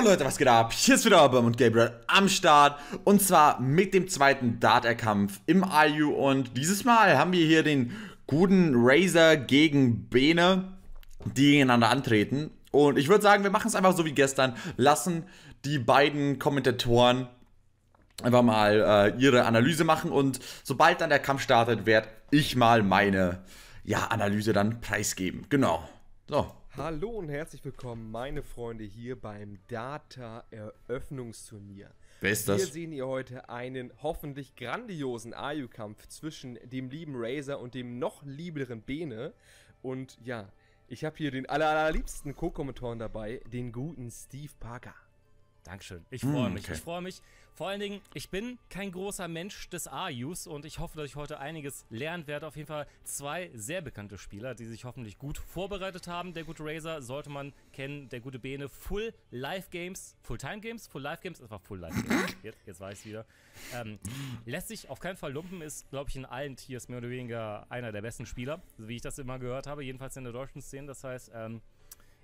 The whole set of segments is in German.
Leute, was geht ab? Hier ist wieder Urban und Gabriel am Start und zwar mit dem zweiten Darter-Kampf im IU und dieses Mal haben wir hier den guten Razer gegen Bene, die gegeneinander antreten und ich würde sagen, wir machen es einfach so wie gestern, lassen die beiden Kommentatoren einfach mal äh, ihre Analyse machen und sobald dann der Kampf startet, werde ich mal meine ja, Analyse dann preisgeben. Genau. So, Hallo und herzlich willkommen, meine Freunde, hier beim Data-Eröffnungsturnier. Wer ist das? Hier sehen ihr heute einen hoffentlich grandiosen AU-Kampf zwischen dem lieben Razer und dem noch lieberen Bene. Und ja, ich habe hier den allerliebsten Co-Kommentatoren dabei, den guten Steve Parker. Dankeschön. Ich freue hm, mich. Okay. Ich freue mich. Vor allen Dingen, ich bin kein großer Mensch des AUs und ich hoffe, dass ich heute einiges lernen werde. Auf jeden Fall zwei sehr bekannte Spieler, die sich hoffentlich gut vorbereitet haben. Der gute Razer sollte man kennen, der gute Bene. Full Life Games, Full Time Games, Full Life Games, das war Full Live Games. Jetzt, jetzt weiß ich wieder. Ähm, lässt sich auf keinen Fall lumpen, ist, glaube ich, in allen Tiers mehr oder weniger einer der besten Spieler, wie ich das immer gehört habe, jedenfalls in der deutschen Szene. Das heißt, ähm,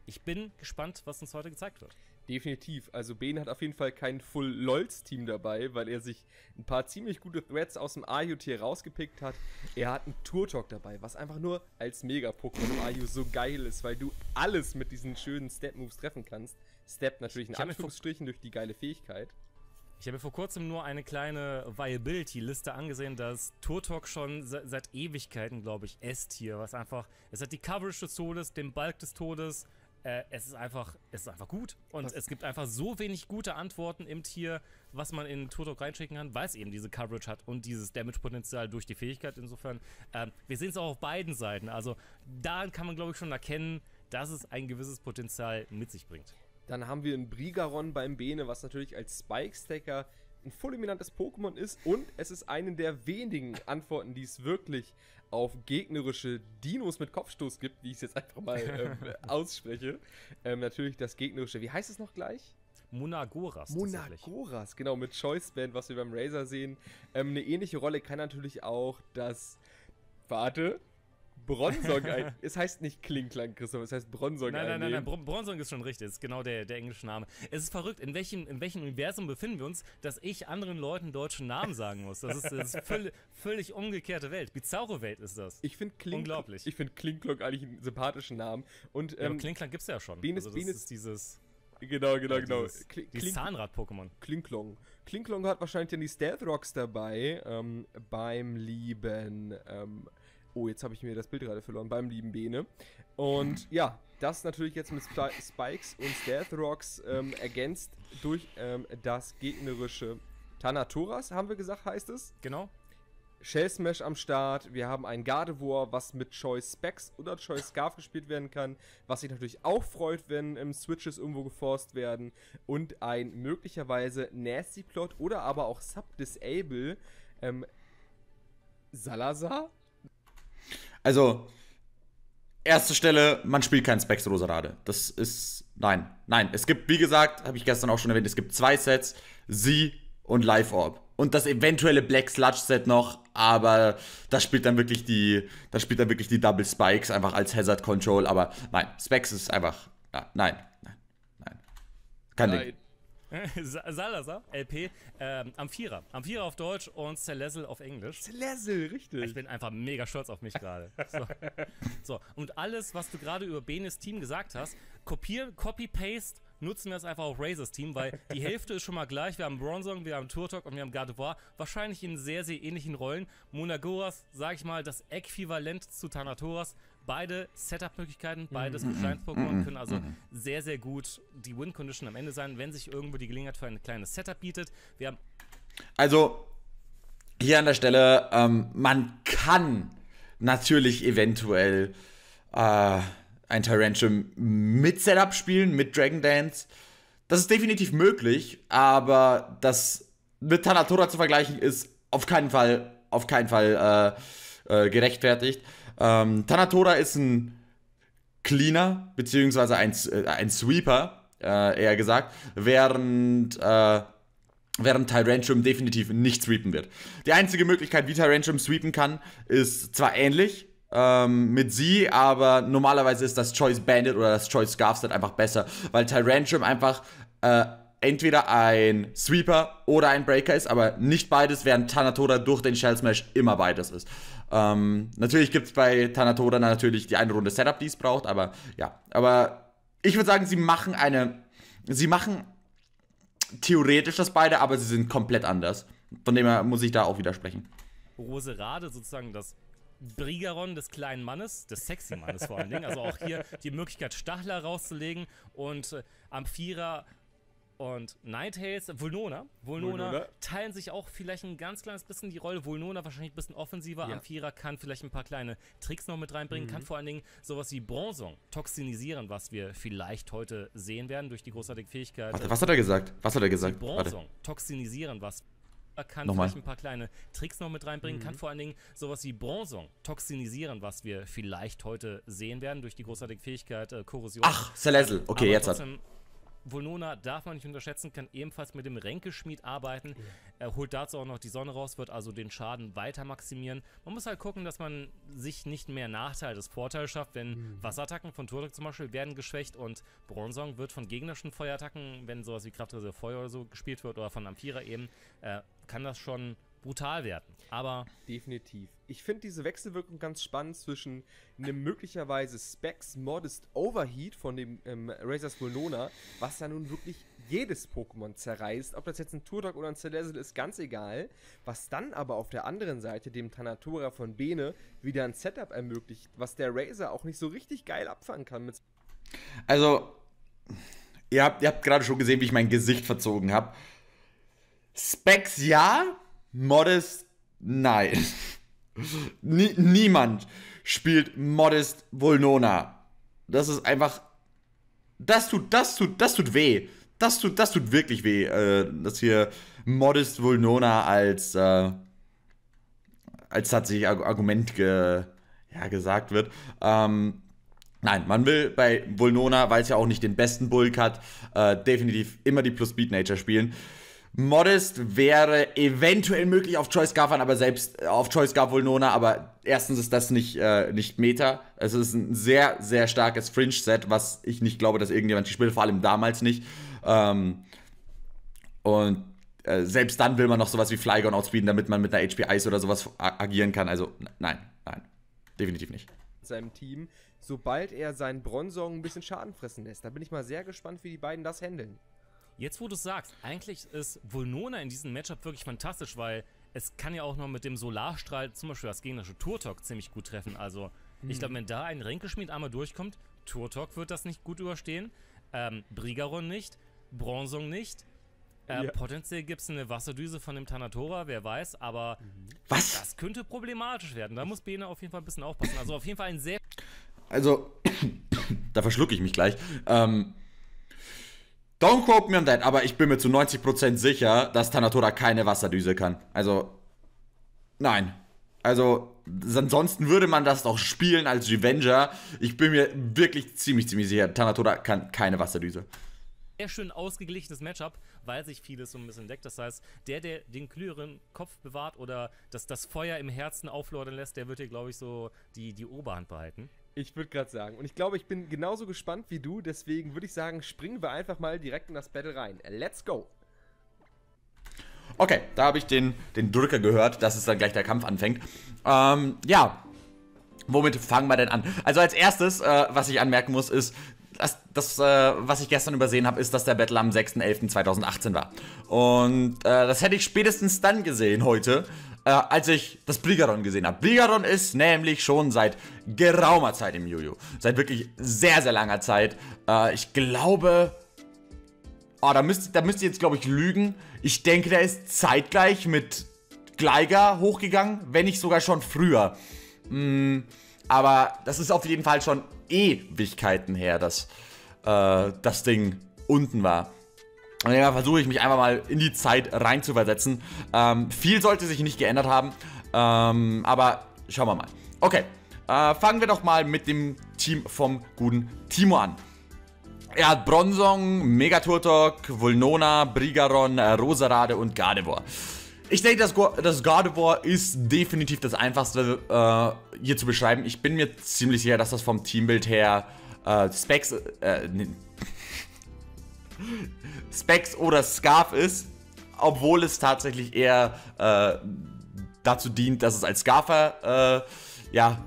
ich bin gespannt, was uns heute gezeigt wird. Definitiv. Also Ben hat auf jeden Fall kein Full-LOLs-Team dabei, weil er sich ein paar ziemlich gute Threads aus dem Ayu-Tier rausgepickt hat. Er hat einen Turtok dabei, was einfach nur als Mega-Pokémon Ayu so geil ist, weil du alles mit diesen schönen Step-Moves treffen kannst. Step natürlich in Anführungsstrichen durch die geile Fähigkeit. Ich habe vor kurzem nur eine kleine Viability-Liste angesehen, dass Turtok schon se seit Ewigkeiten, glaube ich, S-Tier, was einfach, es hat die Coverage des Todes, den Balk des Todes, äh, es, ist einfach, es ist einfach gut. Und was? es gibt einfach so wenig gute Antworten im Tier, was man in Turtok reinschicken kann, weil es eben diese Coverage hat und dieses Damage-Potenzial durch die Fähigkeit. Insofern, ähm, wir sehen es auch auf beiden Seiten. Also daran kann man, glaube ich, schon erkennen, dass es ein gewisses Potenzial mit sich bringt. Dann haben wir einen Brigaron beim Bene, was natürlich als Spike-Stacker ein fulminantes Pokémon ist und es ist eine der wenigen Antworten, die es wirklich auf gegnerische Dinos mit Kopfstoß gibt, wie ich es jetzt einfach mal ähm, ausspreche. Ähm, natürlich das gegnerische, wie heißt es noch gleich? Monagoras. Monagoras, genau, mit Choice Band, was wir beim Razer sehen. Ähm, eine ähnliche Rolle kann natürlich auch das. Warte, Bronsong. Ein, es heißt nicht Klingklang, Christoph, es heißt Bronsong. Nein, nein, nein, nein, Bronsong ist schon richtig. Ist genau der, der englische Name. Es ist verrückt, in welchem, in welchem Universum befinden wir uns, dass ich anderen Leuten deutschen Namen sagen muss. Das ist, das ist völlig, völlig umgekehrte Welt. Bizarre Welt ist das. Ich finde Kling Unglaublich. Ich eigentlich einen sympathischen Namen. Und, ähm, ja, aber ähm, Klingklang gibt's ja schon. Benes, also das Benes, ist dieses. Genau, genau, ja, genau. Dieses, Kling, die Zahnrad-Pokémon. Klinklong. Klinklong hat wahrscheinlich dann die Stealth Rocks dabei ähm, beim lieben ähm, Oh, jetzt habe ich mir das Bild gerade verloren beim lieben Bene. Und ja, das natürlich jetzt mit Spikes und Death Rocks ähm, ergänzt durch ähm, das gegnerische Tanatoras, haben wir gesagt, heißt es. Genau. Shell Smash am Start, wir haben ein Gardevoir, was mit Choice Specs oder Choice Scarf gespielt werden kann, was sich natürlich auch freut, wenn ähm, Switches irgendwo geforst werden und ein möglicherweise Nasty Plot oder aber auch Sub Disable ähm, Salazar also, erste Stelle, man spielt kein Specs Roserade. Das ist, nein, nein. Es gibt, wie gesagt, habe ich gestern auch schon erwähnt, es gibt zwei Sets, sie und Life Orb. Und das eventuelle Black Sludge Set noch, aber das spielt dann wirklich die, das spielt dann wirklich die Double Spikes einfach als Hazard Control, aber nein, Specs ist einfach, ja, nein, nein, nein. Kein nein. Ding. Salazar, LP, ähm, Amphira. Amphira auf Deutsch und Celezel auf Englisch. Celezel, richtig. Ich bin einfach mega stolz auf mich gerade. So. so. und alles, was du gerade über Benes Team gesagt hast, kopieren, copy-paste, nutzen wir es einfach auf Razors Team, weil die Hälfte ist schon mal gleich. Wir haben Bronzong, wir haben Turtok und wir haben Gardevoir. Wahrscheinlich in sehr, sehr ähnlichen Rollen. Monagoras, sag ich mal, das Äquivalent zu Thanatoras. Beide Setup-Möglichkeiten, mhm, beides mit mhm, Compliance-Pokémon mhm, können also sehr, sehr gut die Win-Condition am Ende sein, wenn sich irgendwo die Gelegenheit für ein kleines Setup bietet. Wir haben also, hier an der Stelle, ähm, man kann natürlich eventuell äh, ein Tyrantrum mit Setup spielen, mit Dragon Dance. Das ist definitiv möglich, aber das mit Tanatora zu vergleichen ist auf keinen Fall, auf keinen Fall äh, äh, gerechtfertigt. Ähm, Tanatora ist ein Cleaner, beziehungsweise ein, äh, ein Sweeper, äh, eher gesagt, während, äh, während Tyrantrum definitiv nicht sweepen wird. Die einzige Möglichkeit, wie Tyrantrum sweepen kann, ist zwar ähnlich, ähm, mit sie, aber normalerweise ist das Choice Bandit oder das Choice Scarfset einfach besser, weil Tyrantrum einfach äh, entweder ein Sweeper oder ein Breaker ist, aber nicht beides, während Tanatoda durch den Shell Smash immer beides ist. Ähm, natürlich gibt es bei Tanatoda natürlich die eine Runde Setup, die es braucht, aber ja. Aber ich würde sagen, sie machen eine. Sie machen theoretisch das beide, aber sie sind komplett anders. Von dem her muss ich da auch widersprechen. Roserade sozusagen das Brigaron des kleinen Mannes, des sexy Mannes vor allen Dingen. Also auch hier die Möglichkeit, Stachler rauszulegen und äh, am und Ninetales, Vulnona, Vulnona, teilen sich auch vielleicht ein ganz kleines bisschen die Rolle. Vulnona wahrscheinlich ein bisschen offensiver. Ja. Amphira kann vielleicht ein paar kleine Tricks noch mit reinbringen, mhm. kann vor allen Dingen sowas wie Bronzong toxinisieren, was wir vielleicht heute sehen werden durch die großartige Fähigkeit. Warte, was hat er gesagt? Was hat er gesagt? Bronzong toxinisieren, was kann Nochmal. vielleicht ein paar kleine Tricks noch mit reinbringen, mhm. kann vor allen Dingen sowas wie Bronzong toxinisieren, was wir vielleicht heute sehen werden durch die großartige Fähigkeit äh, Korrosion. Ach, Celezel, okay, Aber jetzt hat Volnona darf man nicht unterschätzen, kann ebenfalls mit dem Ränkeschmied arbeiten. Er holt dazu auch noch die Sonne raus, wird also den Schaden weiter maximieren. Man muss halt gucken, dass man sich nicht mehr Nachteil des Vorteils schafft, wenn mhm. Wasserattacken von Turtok zum Beispiel werden geschwächt und Bronzong wird von gegnerischen Feuerattacken, wenn sowas wie Kraftreserve Feuer oder so gespielt wird oder von Amphira eben, äh, kann das schon brutal werden. Aber. Definitiv. Ich finde diese Wechselwirkung ganz spannend zwischen einem möglicherweise Specs Modest Overheat von dem ähm, Razors Molona, was ja nun wirklich jedes Pokémon zerreißt. Ob das jetzt ein Turtok oder ein Celezzle ist, ganz egal. Was dann aber auf der anderen Seite dem Tanatora von Bene wieder ein Setup ermöglicht, was der Razor auch nicht so richtig geil abfangen kann. also, ihr habt, ihr habt gerade schon gesehen, wie ich mein Gesicht verzogen habe. Specs ja, Modest, nein. Nie, niemand spielt Modest Volnona. Das ist einfach. Das tut, das tut, das tut weh. Das tut, das tut wirklich weh, äh, dass hier Modest Volnona als, äh, als tatsächlich Argument ge, ja, gesagt wird. Ähm, nein, man will bei Volnona, weil es ja auch nicht den besten Bulk hat, äh, definitiv immer die Plus beat Nature spielen. Modest wäre eventuell möglich auf Choice Garvan, aber selbst äh, auf Choice Garf wohl Nona, aber erstens ist das nicht, äh, nicht Meta. Es ist ein sehr, sehr starkes Fringe-Set, was ich nicht glaube, dass irgendjemand gespielt hat, vor allem damals nicht. Ähm, und äh, selbst dann will man noch sowas wie Flygon outspeeden, damit man mit einer HP Ice oder sowas agieren kann. Also nein, nein, definitiv nicht. Seinem Team, sobald er seinen Bronzong ein bisschen Schaden fressen lässt. Da bin ich mal sehr gespannt, wie die beiden das handeln. Jetzt, wo du es sagst, eigentlich ist Vulnona in diesem Matchup wirklich fantastisch, weil es kann ja auch noch mit dem Solarstrahl zum Beispiel das gegnerische Turtok ziemlich gut treffen. Also, hm. ich glaube, mhm. wenn da ein Ränkeschmied einmal durchkommt, Turtok wird das nicht gut überstehen, ähm, Brigaron nicht, Bronzong nicht. Äh, ja. Potenziell gibt es eine Wasserdüse von dem Tanatora, wer weiß, aber mhm. Was? das könnte problematisch werden. Da muss Bene auf jeden Fall ein bisschen aufpassen. Also auf jeden Fall ein sehr. Also, da verschlucke ich mich gleich. Ähm, Don't quote me on that, aber ich bin mir zu 90% sicher, dass Tanatora keine Wasserdüse kann. Also, nein. Also, ansonsten würde man das doch spielen als Revenger. Ich bin mir wirklich ziemlich, ziemlich sicher, Tanatora kann keine Wasserdüse sehr schön ausgeglichenes Matchup, weil sich vieles so ein bisschen deckt. Das heißt, der, der den klügeren Kopf bewahrt oder das, das Feuer im Herzen auflodern lässt, der wird hier, glaube ich, so die, die Oberhand behalten. Ich würde gerade sagen. Und ich glaube, ich bin genauso gespannt wie du. Deswegen würde ich sagen, springen wir einfach mal direkt in das Battle rein. Let's go! Okay, da habe ich den, den Drücker gehört, dass es dann gleich der Kampf anfängt. Ähm, ja. Womit fangen wir denn an? Also als erstes, äh, was ich anmerken muss, ist, dass, das äh, was ich gestern übersehen habe, ist, dass der Battle am 6.11.2018 war. Und äh, das hätte ich spätestens dann gesehen heute äh, als ich das Bligaron gesehen habe. Bligaron ist nämlich schon seit geraumer Zeit im Juju. Seit wirklich sehr, sehr langer Zeit. Äh, ich glaube... Oh, da müsst, da müsst ihr jetzt, glaube ich, lügen. Ich denke, der ist zeitgleich mit Gleiger hochgegangen, wenn nicht sogar schon früher. Mm, aber das ist auf jeden Fall schon Ewigkeiten her, dass äh, das Ding unten war. Und dann versuche ich mich einfach mal in die Zeit reinzuversetzen. Ähm, viel sollte sich nicht geändert haben, ähm, aber schauen wir mal. Okay, äh, fangen wir doch mal mit dem Team vom guten Timo an. Er hat Bronzong, Megaturtok, Vulnona, Brigaron, äh, Roserade und Gardevoir. Ich denke, das, das Gardevoir ist definitiv das einfachste äh, hier zu beschreiben. Ich bin mir ziemlich sicher, dass das vom Teambild her äh, Specs... Äh, Specs oder Scarf ist, obwohl es tatsächlich eher äh, dazu dient, dass es als Scarfer äh, ja,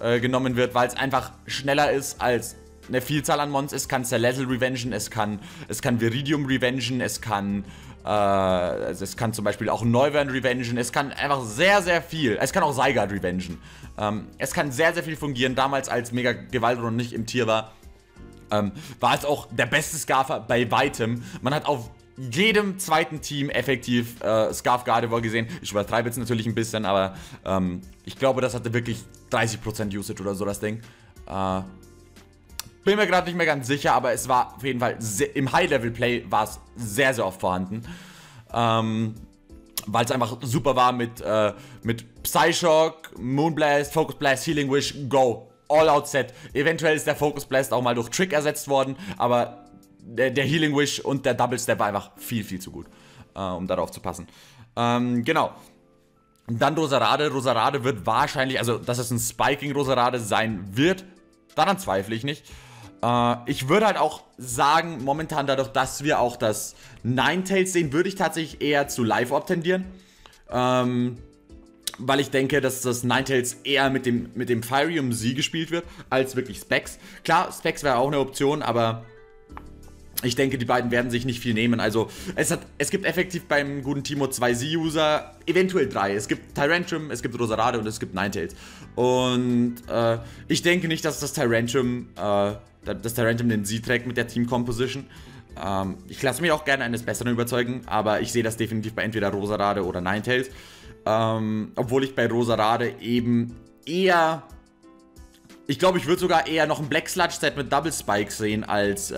äh, genommen wird, weil es einfach schneller ist als eine Vielzahl an Mons. Es kann Salazzle revengen, es kann, es kann Viridium revengen, es kann äh, also es kann zum Beispiel auch Neuvern revengen, es kann einfach sehr, sehr viel. Es kann auch Seigard revengen. Ähm, es kann sehr, sehr viel fungieren. Damals, als Mega Gewaltron nicht im Tier war, ähm, war es auch der beste Scarfer bei weitem. Man hat auf jedem zweiten Team effektiv äh, Scarf Gardevoir gesehen. Ich übertreibe jetzt natürlich ein bisschen, aber ähm, ich glaube, das hatte wirklich 30% Usage oder so, das Ding. Äh, bin mir gerade nicht mehr ganz sicher, aber es war auf jeden Fall sehr, im High-Level-Play war es sehr, sehr oft vorhanden. Ähm, weil es einfach super war mit, äh, mit Psyshock, Moonblast, Focus Blast, Healing Wish, Go. All-Out-Set. Eventuell ist der Focus Blast auch mal durch Trick ersetzt worden, aber der, der Healing Wish und der Double Step war einfach viel, viel zu gut, äh, um darauf zu passen. Ähm, genau. Dann Rosarade. Rosarade wird wahrscheinlich, also dass es ein Spiking Rosarade sein wird, daran zweifle ich nicht. Äh, ich würde halt auch sagen, momentan dadurch, dass wir auch das Ninetales sehen, würde ich tatsächlich eher zu Live-Op tendieren. Ähm, weil ich denke, dass das Ninetales eher mit dem, mit dem Firium Sie gespielt wird, als wirklich Specs. Klar, Specs wäre auch eine Option, aber ich denke, die beiden werden sich nicht viel nehmen. Also, es, hat, es gibt effektiv beim guten Timo zwei Z-User, eventuell drei. Es gibt Tyrantrum, es gibt Rosarade und es gibt Ninetales. Und äh, ich denke nicht, dass das Tyrantrum, äh, das Tyrantrum den Z trägt mit der Team Composition. Ähm, ich lasse mich auch gerne eines Besseren überzeugen, aber ich sehe das definitiv bei entweder Rosarade oder Ninetales. Ähm, obwohl ich bei Rosarade eben eher. Ich glaube, ich würde sogar eher noch ein Black Sludge Set mit Double Spike sehen als, äh,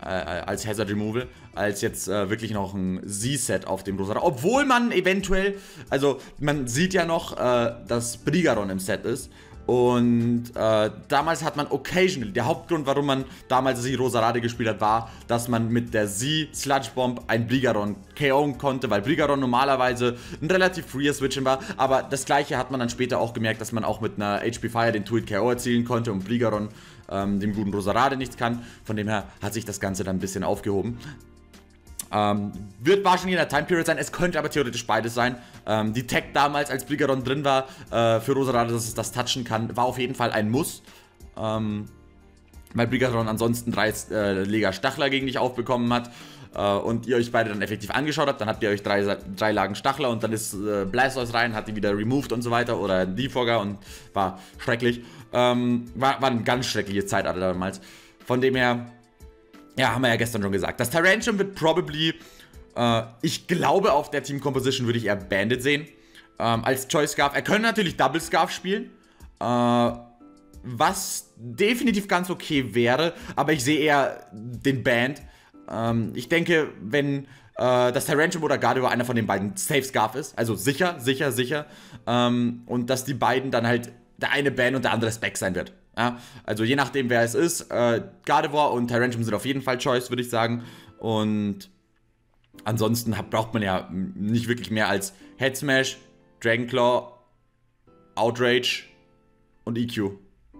äh, als Hazard Removal, als jetzt äh, wirklich noch ein Z-Set auf dem Rosarade. Obwohl man eventuell, also man sieht ja noch, äh, dass Brigaron im Set ist. Und äh, damals hat man occasionally, der Hauptgrund, warum man damals sie Rosarade gespielt hat, war, dass man mit der sie Sludge Bomb ein Brigaron KO'en konnte, weil Brigaron normalerweise ein relativ freer Switching war. Aber das gleiche hat man dann später auch gemerkt, dass man auch mit einer HP Fire den Tweet KO erzielen konnte und Brigaron ähm, dem guten Rosarade nichts kann. Von dem her hat sich das Ganze dann ein bisschen aufgehoben. Ähm, wird wahrscheinlich in der Time Period sein, es könnte aber theoretisch beides sein. Ähm, die Tech damals, als Brigadon drin war, äh, für Roserade, dass es das touchen kann, war auf jeden Fall ein Muss. Ähm, weil Brigadon ansonsten drei äh, Lega Stachler gegen dich aufbekommen hat äh, und ihr euch beide dann effektiv angeschaut habt, dann habt ihr euch drei, drei Lagen Stachler und dann ist äh, Blastoise rein, hat die wieder removed und so weiter oder Defogger und war schrecklich. Ähm, war, war eine ganz schreckliche Zeit damals. Von dem her, ja, haben wir ja gestern schon gesagt. Das Tyrantium wird probably, äh, ich glaube auf der Team Composition würde ich eher Bandit sehen. Ähm, als Choice Scarf. Er könnte natürlich Double Scarf spielen. Äh, was definitiv ganz okay wäre. Aber ich sehe eher den Band. Ähm, ich denke, wenn äh, das Tyrantium oder Gardevoir einer von den beiden Safe Scarf ist. Also sicher, sicher, sicher. Ähm, und dass die beiden dann halt der eine Band und der andere Spec sein wird. Ja, also je nachdem, wer es ist, äh, Gardevoir und Tyrantrum sind auf jeden Fall Choice, würde ich sagen. Und ansonsten hat, braucht man ja nicht wirklich mehr als Head Smash, Dragonclaw, Outrage und EQ.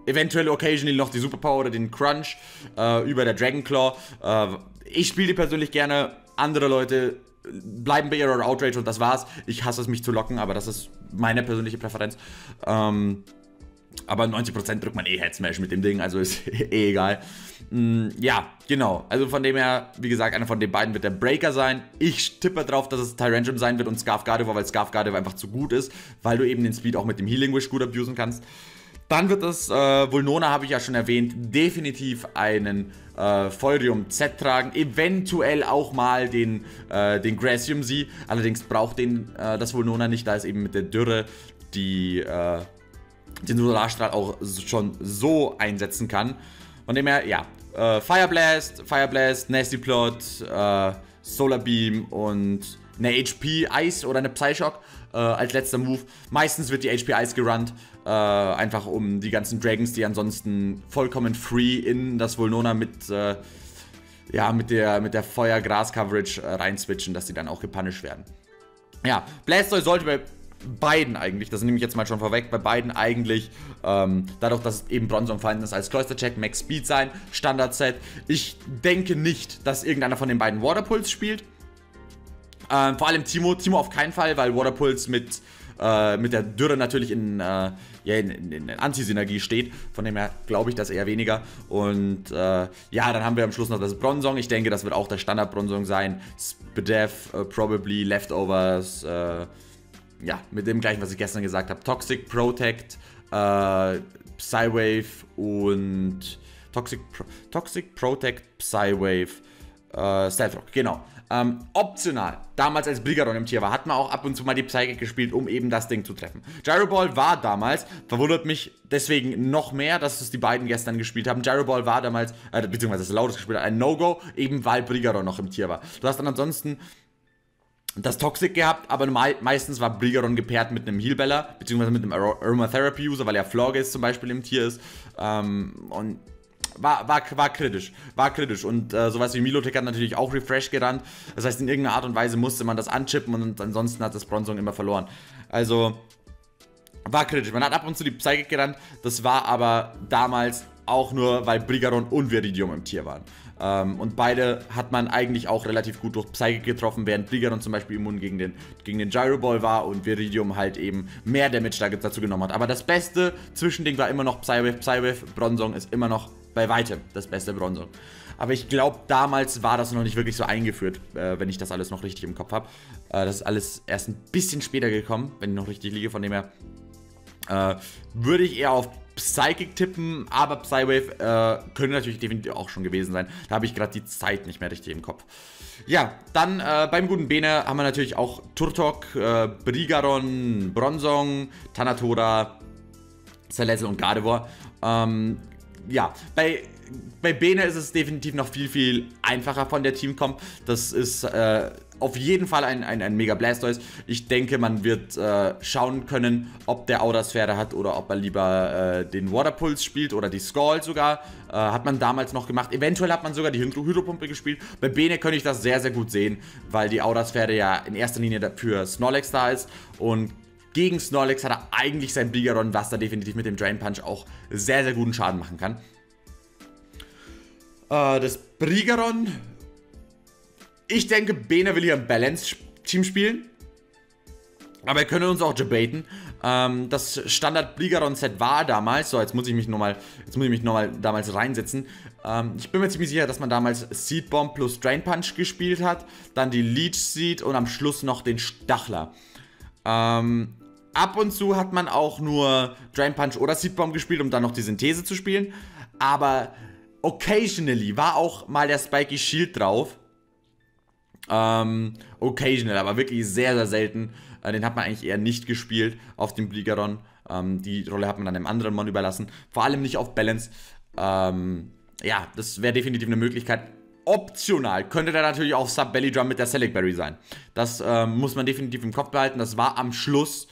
Eventuell occasionally noch die Superpower oder den Crunch äh, über der Dragonclaw. Äh, ich spiele die persönlich gerne. Andere Leute bleiben bei ihrer Outrage und das war's. Ich hasse es, mich zu locken, aber das ist meine persönliche Präferenz. Ähm, aber 90% drückt man eh Head Smash mit dem Ding, also ist eh egal. Mm, ja, genau. Also von dem her, wie gesagt, einer von den beiden wird der Breaker sein. Ich tippe drauf, dass es Tyrantrum sein wird und Scarf Gardevoir, weil Scarf Gardevoir einfach zu gut ist, weil du eben den Speed auch mit dem Healing Wish gut abusen kannst. Dann wird es, äh, Vulnona habe ich ja schon erwähnt, definitiv einen äh, Folium Z tragen. Eventuell auch mal den, äh, den Grassium Z. Allerdings braucht den äh, das Vulnona nicht, da es eben mit der Dürre die, äh, den Solarstrahl auch schon so einsetzen kann. Von dem her, ja, äh, Fire Blast, Fire Blast, Nasty Plot, äh, Solar Beam und eine HP Ice oder eine Psyshock äh, als letzter Move. Meistens wird die HP Ice gerannt, äh, einfach um die ganzen Dragons, die ansonsten vollkommen free in das Volnona mit, äh, ja, mit der, mit der Feuer-Gras-Coverage äh, switchen, dass die dann auch gepunished werden. Ja, Blastoise sollte bei beiden eigentlich, das nehme ich jetzt mal schon vorweg, bei beiden eigentlich, ähm, dadurch, dass es eben Bronze umfallen ist, als Cloister-Check, Max Speed sein, Standard-Set. Ich denke nicht, dass irgendeiner von den beiden Waterpulse spielt. Ähm, vor allem Timo, Timo auf keinen Fall, weil Waterpulse mit, äh, mit der Dürre natürlich in, äh, ja, in, in, in Antisynergie steht. Von dem her glaube ich das eher weniger. Und äh, ja, dann haben wir am Schluss noch das Bronzong. Ich denke, das wird auch der Standard-Bronzong sein. Spdef, uh, äh, probably, Leftovers, äh, ja, mit dem gleichen, was ich gestern gesagt habe. Toxic, Protect, äh, Psywave und Toxic, Pro Toxic Protect, Psywave, äh, Stealth Rock, genau. Ähm, optional, damals als Brigadon im Tier war, hat man auch ab und zu mal die Psychic gespielt, um eben das Ding zu treffen. Gyro Ball war damals, verwundert mich deswegen noch mehr, dass es die beiden gestern gespielt haben. Gyro Ball war damals, äh, beziehungsweise das Lautes gespielt hat, ein No-Go, eben weil Brigadon noch im Tier war. Du hast dann ansonsten das Toxic gehabt, aber meistens war Brigaron gepaart mit einem Healbeller, beziehungsweise mit einem Aromatherapy-User, weil er Florgaze zum Beispiel im Tier ist. Ähm, und war, war, war kritisch, war kritisch. Und äh, sowas wie Milotech hat natürlich auch Refresh gerannt. Das heißt, in irgendeiner Art und Weise musste man das anchippen und ansonsten hat das Bronzong immer verloren. Also, war kritisch. Man hat ab und zu die Psychic gerannt, das war aber damals auch nur, weil Brigaron und Viridium im Tier waren. Ähm, und beide hat man eigentlich auch relativ gut durch Psychic getroffen, während Bligeron zum Beispiel immun gegen den, gegen den Gyro Ball war und Viridium halt eben mehr Damage dazu genommen hat. Aber das beste Zwischending war immer noch Psywave. Psywave Bronzong ist immer noch bei weitem das beste Bronzong. Aber ich glaube, damals war das noch nicht wirklich so eingeführt, äh, wenn ich das alles noch richtig im Kopf habe. Äh, das ist alles erst ein bisschen später gekommen, wenn ich noch richtig liege. Von dem her äh, würde ich eher auf Psychic tippen, aber Psywave äh, könnte natürlich definitiv auch schon gewesen sein. Da habe ich gerade die Zeit nicht mehr richtig im Kopf. Ja, dann äh, beim guten Bene haben wir natürlich auch Turtok, äh, Brigaron, Bronzong, Tanatora, Zalesel und Gardevoir. Ähm, ja, bei, bei Bene ist es definitiv noch viel, viel einfacher von der Teamcomp. Das ist... Äh, auf jeden Fall ein, ein, ein Mega Blastoise. Ich denke, man wird äh, schauen können, ob der Outer hat oder ob er lieber äh, den Water Pulse spielt oder die Skull sogar. Äh, hat man damals noch gemacht. Eventuell hat man sogar die Hydropumpe gespielt. Bei Bene könnte ich das sehr, sehr gut sehen, weil die Outer ja in erster Linie für Snorlax da ist und gegen Snorlax hat er eigentlich sein Bigaron, was da definitiv mit dem Drain Punch auch sehr, sehr guten Schaden machen kann. Äh, das Brigaron ich denke, Bene will hier ein Balance-Team spielen. Aber er könnte uns auch debaten. Ähm, das Standard Bligaron Set war damals, so jetzt muss ich mich nochmal, jetzt damals reinsetzen. Ähm, ich bin mir ziemlich sicher, dass man damals Seed Bomb plus Drain Punch gespielt hat, dann die Leech Seed und am Schluss noch den Stachler. Ähm, ab und zu hat man auch nur Drain Punch oder Seed Bomb gespielt, um dann noch die Synthese zu spielen. Aber occasionally war auch mal der Spiky Shield drauf. Ähm, occasional, aber wirklich sehr, sehr selten. Äh, den hat man eigentlich eher nicht gespielt auf dem Bligaron. Ähm, die Rolle hat man dann einem anderen Mon überlassen. Vor allem nicht auf Balance. Ähm, ja, das wäre definitiv eine Möglichkeit. Optional könnte da natürlich auch Sub Belly Drum mit der Select Berry sein. Das ähm, muss man definitiv im Kopf behalten. Das war am Schluss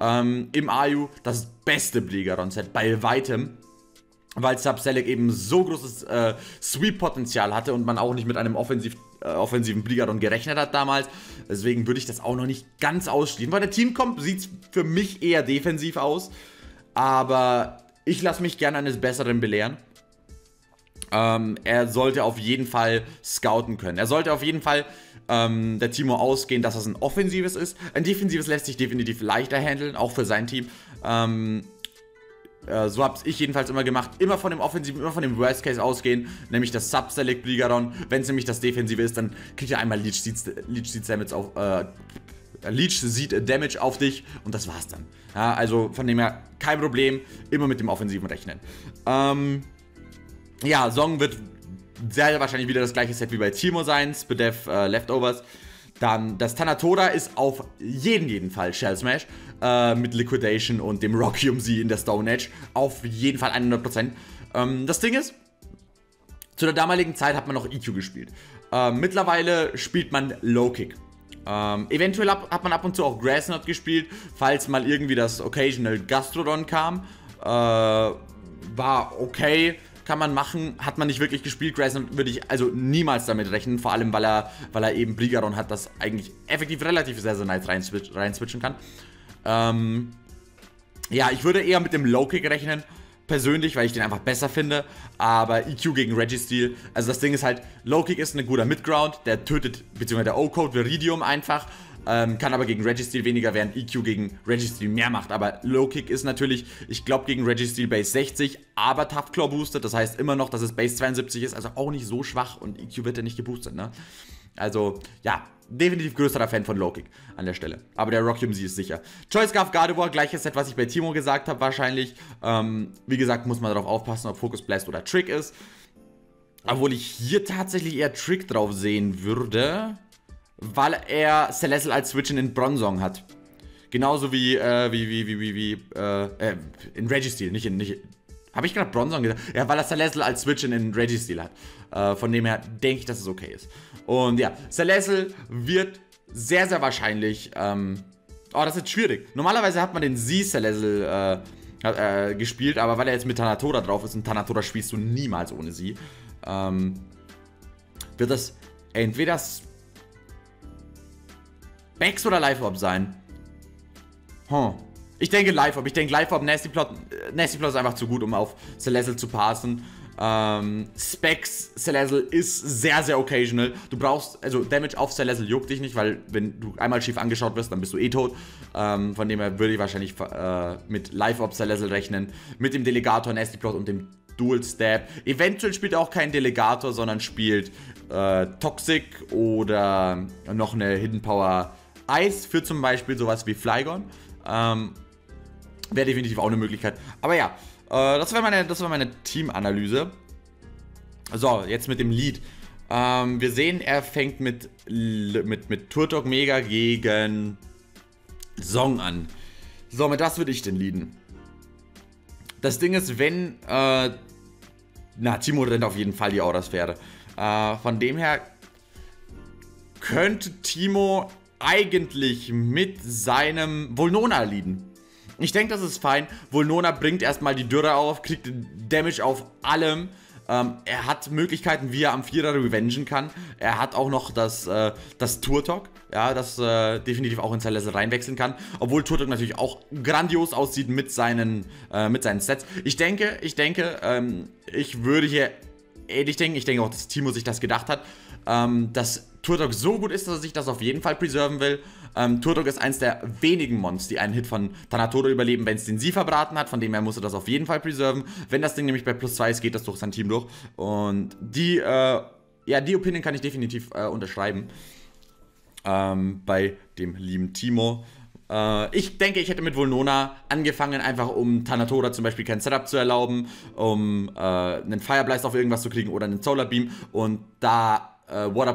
ähm, im Ayu das beste Bligaron-Set bei weitem. Weil Sub Select eben so großes äh, Sweep-Potenzial hatte und man auch nicht mit einem offensiv äh, offensiven Brigadon gerechnet hat damals. Deswegen würde ich das auch noch nicht ganz ausschließen. Bei der Teamkomp sieht es für mich eher defensiv aus. Aber ich lasse mich gerne eines Besseren belehren. Ähm, er sollte auf jeden Fall scouten können. Er sollte auf jeden Fall ähm, der Timo ausgehen, dass das ein offensives ist. Ein defensives lässt sich definitiv leichter handeln, auch für sein Team. Ähm, äh, so habe ich jedenfalls immer gemacht. Immer von dem Offensiven, immer von dem Worst Case ausgehen. Nämlich das Sub-Select Bligadon. Wenn es nämlich das Defensive ist, dann kriegt ihr einmal Leech Seed Damage auf. Äh, Leech sieht Damage auf dich und das war's dann. Ja, also von dem her kein Problem, immer mit dem Offensiven rechnen. Ähm, ja, Song wird sehr wahrscheinlich wieder das gleiche Set wie bei Timo sein, Spedef äh, Leftovers. Dann das Tanatora ist auf jeden, jeden Fall Shell Smash äh, mit Liquidation und dem Rocky um sie in der Stone Edge. Auf jeden Fall 100%. Ähm, das Ding ist, zu der damaligen Zeit hat man noch EQ gespielt. Ähm, mittlerweile spielt man Low Kick. Ähm, eventuell ab, hat man ab und zu auch Grassnot gespielt, falls mal irgendwie das Occasional Gastrodon kam. Äh, war okay, kann man machen, hat man nicht wirklich gespielt. Grassnot würde ich also niemals damit rechnen, vor allem weil er, weil er eben Brigadon hat, das eigentlich effektiv relativ sehr, sehr nice reinswitchen rein kann. Ähm, ja, ich würde eher mit dem Low-Kick rechnen, persönlich, weil ich den einfach besser finde. Aber EQ gegen Registeel, also das Ding ist halt, Low-Kick ist ein guter Midground, der tötet, beziehungsweise der O-Code Viridium einfach. Ähm, kann aber gegen Registeel weniger, während EQ gegen Registeel mehr macht. Aber Low Kick ist natürlich, ich glaube, gegen Registeel Base 60, aber Tough Claw boostet. Das heißt immer noch, dass es Base 72 ist, also auch nicht so schwach und EQ wird ja nicht geboostet, ne? Also, ja, definitiv größerer Fan von Lowkick an der Stelle. Aber der Rocky um sie ist sicher. Choice Garf Gardevoir, gleiches Set, was ich bei Timo gesagt habe wahrscheinlich. Ähm, wie gesagt, muss man darauf aufpassen, ob Focus Blast oder Trick ist. Obwohl ich hier tatsächlich eher Trick drauf sehen würde, weil er Celestial als Switch in Bronzong hat. Genauso wie, äh, wie, wie, wie, wie, wie, äh, äh in Registeel, nicht in, nicht, habe ich gerade Bronzong gesagt? Ja, weil er Celestial als Switch in Registeel hat. Äh, von dem her denke ich, dass es okay ist. Und ja, Celestial wird sehr, sehr wahrscheinlich... Ähm, oh, das ist schwierig. Normalerweise hat man den Z-Celestial äh, äh, gespielt, aber weil er jetzt mit Tanatora drauf ist und Tanatora spielst du niemals ohne sie, ähm, wird das entweder Bex oder Life Orb sein. Huh. Ich denke Life Orb. Ich denke Life Orb, Nasty Plot, äh, Nasty Plot ist einfach zu gut, um auf Celestial zu passen. Ähm, Specs Salazzle ist sehr, sehr occasional. Du brauchst, also Damage auf Salazzle juckt dich nicht, weil wenn du einmal schief angeschaut wirst, dann bist du eh tot. Ähm, von dem her würde ich wahrscheinlich äh, mit Life op Salazzle rechnen, mit dem Delegator, Nasty Plot und dem Dual Stab. Eventuell spielt er auch kein Delegator, sondern spielt äh, Toxic oder noch eine Hidden Power Ice für zum Beispiel sowas wie Flygon. Ähm, Wäre definitiv auch eine Möglichkeit. Aber ja, äh, das, war meine, das war meine Teamanalyse. So, jetzt mit dem Lead. Ähm, wir sehen, er fängt mit, mit, mit Turtok Mega gegen Song an. So, mit das würde ich den leaden. Das Ding ist, wenn... Äh, na, Timo rennt auf jeden Fall die Aurasphäre. Äh, von dem her könnte Timo eigentlich mit seinem Volnona leaden. Ich denke, das ist fein. Volnona bringt erstmal die Dürre auf, kriegt Damage auf allem. Ähm, er hat Möglichkeiten, wie er am Vierer revengen kann. Er hat auch noch das, äh, das Turtok, ja, das äh, definitiv auch in Celeste reinwechseln kann. Obwohl Turtok natürlich auch grandios aussieht mit seinen, äh, mit seinen Sets. Ich denke, ich denke, ähm, ich würde hier ähnlich denken. Ich denke auch, dass Timo sich das gedacht hat, ähm, dass Turtok so gut ist, dass er sich das auf jeden Fall preserven will. Ähm, Turtok ist eins der wenigen Mons, die einen Hit von Tanatoro überleben, wenn es den sie verbraten hat. Von dem her muss er das auf jeden Fall preserven. Wenn das Ding nämlich bei plus 2 ist, geht das durch sein Team durch. Und die, äh, ja, die Opinion kann ich definitiv äh, unterschreiben. Ähm, bei dem lieben Timo. Äh, ich denke, ich hätte mit Volnona angefangen, einfach um Tanatora zum Beispiel kein Setup zu erlauben, um äh, einen Fireblast auf irgendwas zu kriegen oder einen Solar Beam und da äh, Water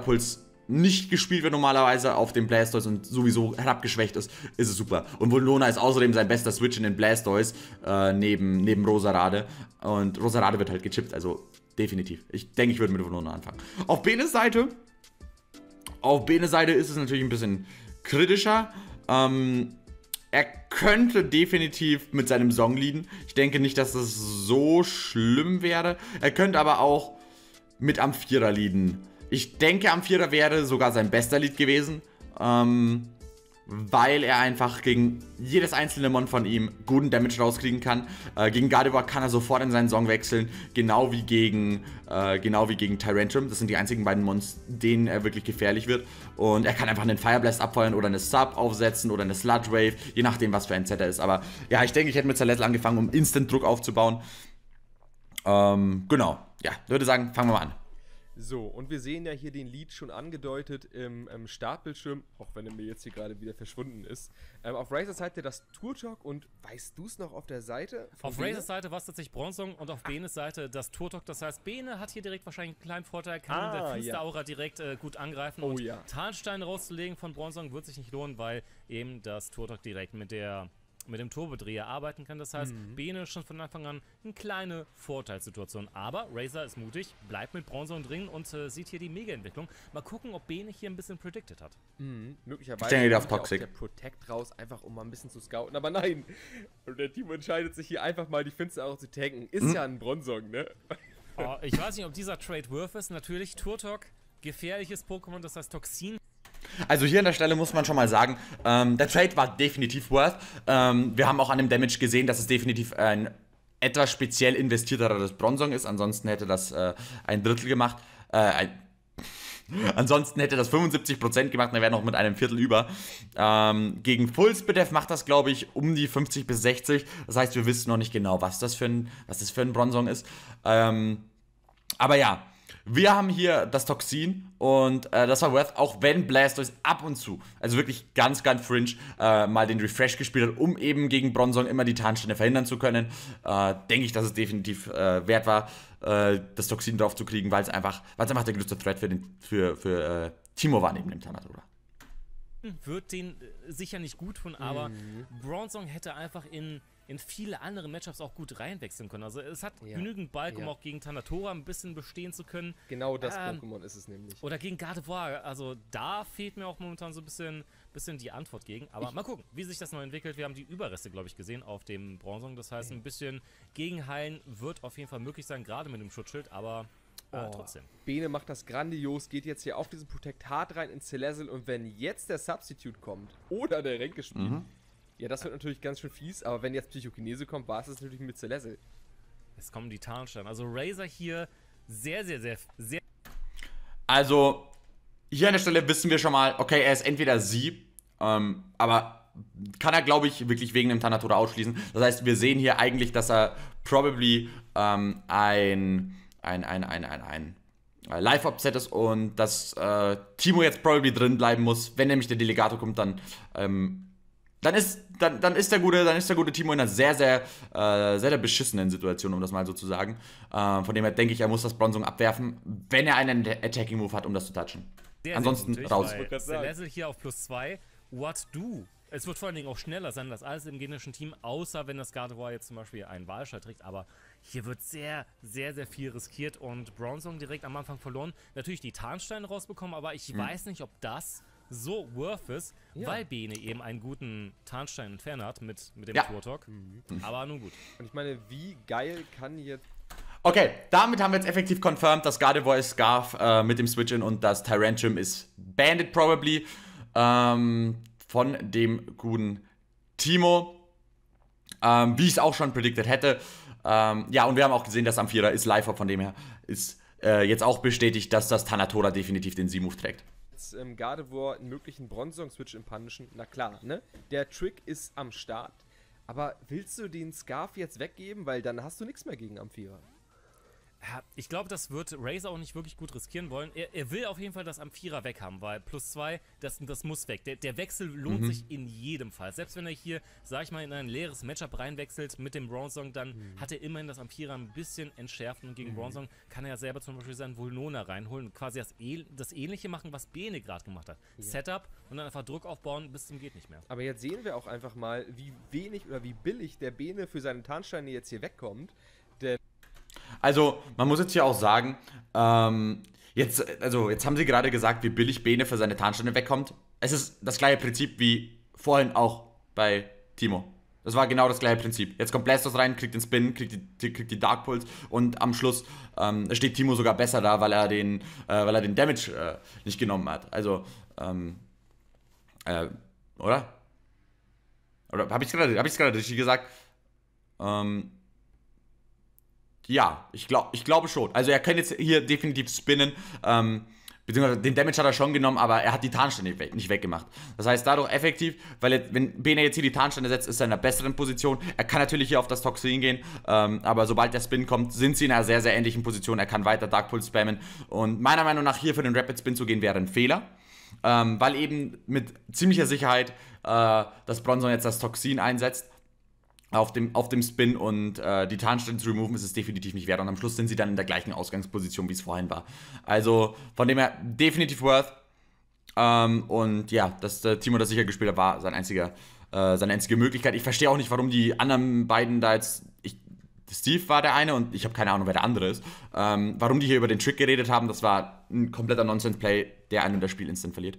nicht gespielt wird normalerweise auf den Blastoise und sowieso herabgeschwächt ist, ist es super. Und Volona ist außerdem sein bester Switch in den Blastoise, äh, neben, neben Rosarade. Und Rosarade wird halt gechippt, also definitiv. Ich denke, ich würde mit Volona anfangen. Auf Benes Seite, auf Benes Seite ist es natürlich ein bisschen kritischer. Ähm, er könnte definitiv mit seinem Song leaden. Ich denke nicht, dass das so schlimm wäre. Er könnte aber auch mit Amphira leaden. Ich denke, am Vierer wäre sogar sein bester Lead gewesen, ähm, weil er einfach gegen jedes einzelne Mon von ihm guten Damage rauskriegen kann. Äh, gegen Gardevoir kann er sofort in seinen Song wechseln, genau wie gegen, äh, genau wie gegen Tyrantum. Das sind die einzigen beiden Mons, denen er wirklich gefährlich wird. Und er kann einfach einen Fireblast abfeuern oder eine Sub aufsetzen oder eine Sludge Wave, je nachdem, was für ein Set er ist. Aber ja, ich denke, ich hätte mit Zalesl angefangen, um Instant Druck aufzubauen. Ähm, genau, ja, würde sagen, fangen wir mal an. So, und wir sehen ja hier den Lead schon angedeutet im, im Startbildschirm, auch wenn er mir jetzt hier gerade wieder verschwunden ist. Ähm, auf Razors Seite das Turtok und weißt du es noch auf der Seite? Auf Razors Seite war es tatsächlich Bronzong und auf ah. Benes Seite das Turtok. Das heißt, Bene hat hier direkt wahrscheinlich einen kleinen Vorteil, kann ah, der Finsteraura ja. direkt äh, gut angreifen oh, und ja. Tarnstein rauszulegen von Bronzong wird sich nicht lohnen, weil eben das Turtok direkt mit der mit dem Turbodreher arbeiten kann. Das heißt, mhm. Bene schon von Anfang an eine kleine Vorteilssituation. Aber Razer ist mutig, bleibt mit Bronze und Ring und äh, sieht hier die Mega-Entwicklung. Mal gucken, ob Bene hier ein bisschen predicted hat. Mhm. Möglicherweise ich denke, auf Toxic. der Protect raus, einfach um mal ein bisschen zu scouten. Aber nein, der Team entscheidet sich hier einfach mal, die Finster auch zu tanken. Ist mhm. ja ein Bronzong, ne? Oh, ich weiß nicht, ob dieser Trade worth ist. Natürlich, Turtok, gefährliches Pokémon, das heißt Toxin also hier an der Stelle muss man schon mal sagen, ähm, der Trade war definitiv worth. Ähm, wir haben auch an dem Damage gesehen, dass es definitiv ein etwas speziell investierteres Bronzong ist. Ansonsten hätte das äh, ein Drittel gemacht. Äh, ein Ansonsten hätte das 75% gemacht und er wäre noch mit einem Viertel über. Ähm, gegen Pulsbedef macht das, glaube ich, um die 50 bis 60. Das heißt, wir wissen noch nicht genau, was das für ein, was das für ein Bronzong ist. Ähm, aber ja, wir haben hier das Toxin und äh, das war worth, auch wenn Blastoise ab und zu, also wirklich ganz, ganz fringe, äh, mal den Refresh gespielt hat, um eben gegen Bronzong immer die Tarnstände verhindern zu können, äh, denke ich, dass es definitiv äh, wert war, äh, das Toxin drauf zu kriegen, weil es einfach, einfach der größte Threat für, den, für, für äh, Timo war neben dem Tanatora hm, wird den sicher nicht gut tun, aber mhm. Bronzong hätte einfach in in viele andere Matchups auch gut reinwechseln können. Also es hat ja. genügend Balk, um auch gegen Tanatora ein bisschen bestehen zu können. Genau das ähm, Pokémon ist es nämlich. Oder gegen Gardevoir. Also da fehlt mir auch momentan so ein bisschen, bisschen die Antwort gegen. Aber ich mal gucken, wie sich das neu entwickelt. Wir haben die Überreste, glaube ich, gesehen auf dem Bronzong. Das heißt, ein bisschen gegenheilen wird auf jeden Fall möglich sein, gerade mit dem Schutzschild. Aber äh, Oh. Äh, trotzdem. Bene macht das grandios, geht jetzt hier auf diesen Protect hart rein in Celesel und wenn jetzt der Substitute kommt oder der Ränkespiel, mhm. Ja, das wird natürlich ganz schön fies, aber wenn jetzt Psychokinese kommt, war es das natürlich mit Celeste. Es kommen die Tarnsteine. Also Razer hier sehr, sehr, sehr, sehr. Also, hier an der Stelle wissen wir schon mal, okay, er ist entweder sie, ähm, aber kann er, glaube ich, wirklich wegen dem Tanatora ausschließen. Das heißt, wir sehen hier eigentlich, dass er probably ähm, ein, ein, ein, ein, ein, ein Live-Upset ist und dass äh, Timo jetzt probably drin bleiben muss. Wenn nämlich der Delegator kommt, dann ähm, dann ist, dann, dann ist der gute, dann ist der gute Timo in einer sehr, sehr, äh, sehr, sehr beschissenen Situation, um das mal so zu sagen. Äh, von dem her denke ich, er muss das Bronzong abwerfen, wenn er einen Attacking Move hat, um das zu touchen. Sehr, Ansonsten sehr raus. Celestial hier auf plus 2. What do? Es wird vor allen Dingen auch schneller sein, das alles im gegnerischen Team, außer wenn das Gardevoir jetzt zum Beispiel einen Wahlschall trägt, aber hier wird sehr, sehr, sehr viel riskiert und Bronzong direkt am Anfang verloren. Natürlich die Tarnsteine rausbekommen, aber ich hm. weiß nicht, ob das so worth ist, ja. weil Bene eben einen guten Tarnstein entfernt hat mit, mit dem ja. Talk. Mhm. Aber nun gut. Und ich meine, wie geil kann jetzt. Okay, damit haben wir jetzt effektiv confirmed, dass Gardevoir ist Scarf äh, mit dem Switch-In und das Tyrantium ist Bandit probably. Ähm, von dem guten Timo. Ähm, wie ich es auch schon predicted hätte. Ähm, ja, und wir haben auch gesehen, dass Amphira ist live, von dem her ist äh, jetzt auch bestätigt, dass das Tanatora definitiv den Z-Move trägt jetzt ähm, Gardevoir einen möglichen Bronzong-Switch im Punishen? na klar, ne? Der Trick ist am Start. Aber willst du den Scarf jetzt weggeben, weil dann hast du nichts mehr gegen Amphira ich glaube, das wird Razer auch nicht wirklich gut riskieren wollen. Er, er, will auf jeden Fall das Amphira Vierer weg haben, weil plus zwei, das, das muss weg. Der, der Wechsel lohnt mhm. sich in jedem Fall. Selbst wenn er hier, sag ich mal, in ein leeres Matchup reinwechselt mit dem Bronzong, dann mhm. hat er immerhin das Amphira ein bisschen entschärft und gegen mhm. Bronzong kann er ja selber zum Beispiel seinen Vulnona reinholen und quasi das, e, das Ähnliche machen, was Bene gerade gemacht hat. Ja. Setup und dann einfach Druck aufbauen bis zum geht nicht mehr. Aber jetzt sehen wir auch einfach mal, wie wenig oder wie billig der Bene für seine Tarnsteine jetzt hier wegkommt. Denn also, man muss jetzt hier auch sagen, ähm, jetzt, also, jetzt haben sie gerade gesagt, wie billig Bene für seine Tarnstunde wegkommt. Es ist das gleiche Prinzip wie vorhin auch bei Timo. Das war genau das gleiche Prinzip. Jetzt kommt Blastos rein, kriegt den Spin, kriegt die, kriegt die Dark Pulse und am Schluss ähm, steht Timo sogar besser da, weil er den, äh, weil er den Damage äh, nicht genommen hat. Also, ähm, äh, oder? Oder habe ich es gerade richtig gesagt? Ähm, ja, ich, glaub, ich glaube schon. Also er kann jetzt hier definitiv spinnen. Ähm, beziehungsweise den Damage hat er schon genommen, aber er hat die Tarnstände weg, nicht weggemacht. Das heißt, dadurch effektiv, weil jetzt, wenn Bene jetzt hier die Tarnstände setzt, ist er in einer besseren Position. Er kann natürlich hier auf das Toxin gehen, ähm, aber sobald der Spin kommt, sind sie in einer sehr, sehr ähnlichen Position. Er kann weiter Dark Pulse spammen und meiner Meinung nach hier für den Rapid Spin zu gehen, wäre ein Fehler. Ähm, weil eben mit ziemlicher Sicherheit, äh, dass Bronson jetzt das Toxin einsetzt auf dem, auf dem Spin und äh, die Tarnstelle zu removen ist es definitiv nicht wert. Und am Schluss sind sie dann in der gleichen Ausgangsposition, wie es vorhin war. Also von dem her definitiv worth. Ähm, und ja, dass der äh, Timo das sicher gespielt hat, war sein einziger, äh, seine einzige Möglichkeit. Ich verstehe auch nicht, warum die anderen beiden da jetzt. Ich, Steve war der eine und ich habe keine Ahnung, wer der andere ist. Ähm, warum die hier über den Trick geredet haben, das war ein kompletter Nonsense-Play, der einen das Spiel instant verliert.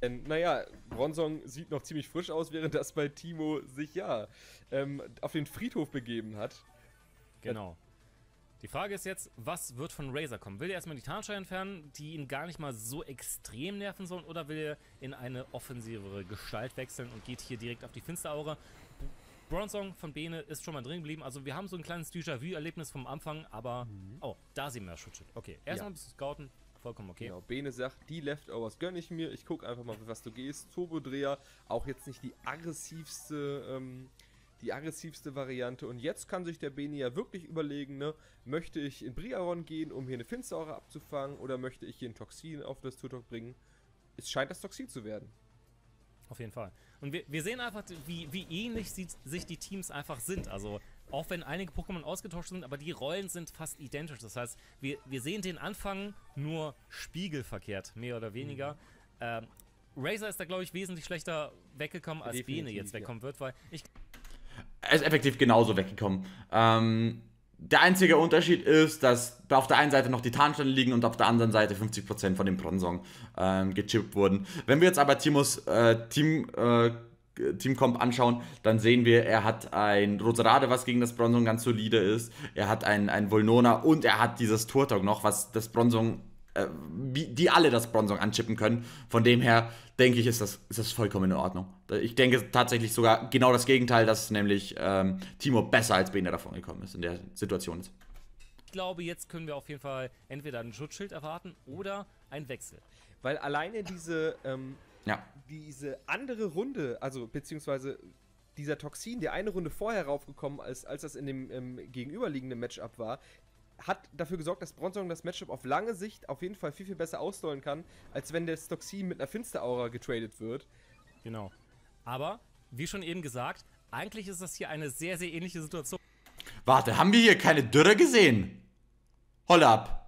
Ähm, naja, Bronzong sieht noch ziemlich frisch aus, während das bei Timo sich ja ähm, auf den Friedhof begeben hat. Genau. Die Frage ist jetzt, was wird von Razer kommen? Will er erstmal die Tarnsteine entfernen, die ihn gar nicht mal so extrem nerven sollen, oder will er in eine offensivere Gestalt wechseln und geht hier direkt auf die Finsteraure? Bronzong von Bene ist schon mal drin geblieben. Also wir haben so ein kleines Déjà-vu-Erlebnis vom Anfang, aber... Mhm. Oh, da sehen wir Schutzschild. Okay, erstmal ja. ein bisschen scouten, vollkommen okay. Genau, Bene sagt, die Leftovers gönne ich mir. Ich gucke einfach mal, was du gehst. Turbodreher, auch jetzt nicht die aggressivste... Ähm die aggressivste Variante. Und jetzt kann sich der Beni ja wirklich überlegen, ne, möchte ich in Briaron gehen, um hier eine Finsteraura abzufangen, oder möchte ich hier ein Toxin auf das Turtok bringen? Es scheint das Toxin zu werden. Auf jeden Fall. Und wir, wir sehen einfach, wie, wie ähnlich sie, sich die Teams einfach sind. Also, auch wenn einige Pokémon ausgetauscht sind, aber die Rollen sind fast identisch. Das heißt, wir, wir sehen den Anfang nur spiegelverkehrt, mehr oder weniger. Mhm. Ähm, Razer ist da, glaube ich, wesentlich schlechter weggekommen, als Definitiv, Bene jetzt wegkommen ja. wird, weil ich er ist effektiv genauso weggekommen. Ähm, der einzige Unterschied ist, dass auf der einen Seite noch die Tarnsteine liegen und auf der anderen Seite 50% von dem Bronzong ähm, gechippt wurden. Wenn wir jetzt aber Timos äh, Team, äh, Teamcomp anschauen, dann sehen wir, er hat ein Roserade, was gegen das Bronzong ganz solide ist. Er hat ein, ein Volnona und er hat dieses Turtok noch, was das Bronzong, äh, die alle das Bronzong anchippen können. Von dem her denke ich, ist das, ist das vollkommen in Ordnung. Ich denke tatsächlich sogar genau das Gegenteil, dass nämlich ähm, Timo besser als Bene davon gekommen ist in der Situation ist. Ich glaube, jetzt können wir auf jeden Fall entweder ein Schutzschild erwarten oder einen Wechsel. Weil alleine diese, ähm, ja. diese andere Runde, also beziehungsweise dieser Toxin, der eine Runde vorher raufgekommen ist, als das in dem ähm, gegenüberliegenden Matchup war, hat dafür gesorgt, dass Bronzong das Matchup auf lange Sicht auf jeden Fall viel, viel besser ausdollen kann, als wenn der Stoxy mit einer Finsteraura getradet wird. Genau. Aber, wie schon eben gesagt, eigentlich ist das hier eine sehr, sehr ähnliche Situation. Warte, haben wir hier keine Dürre gesehen? Holl ab.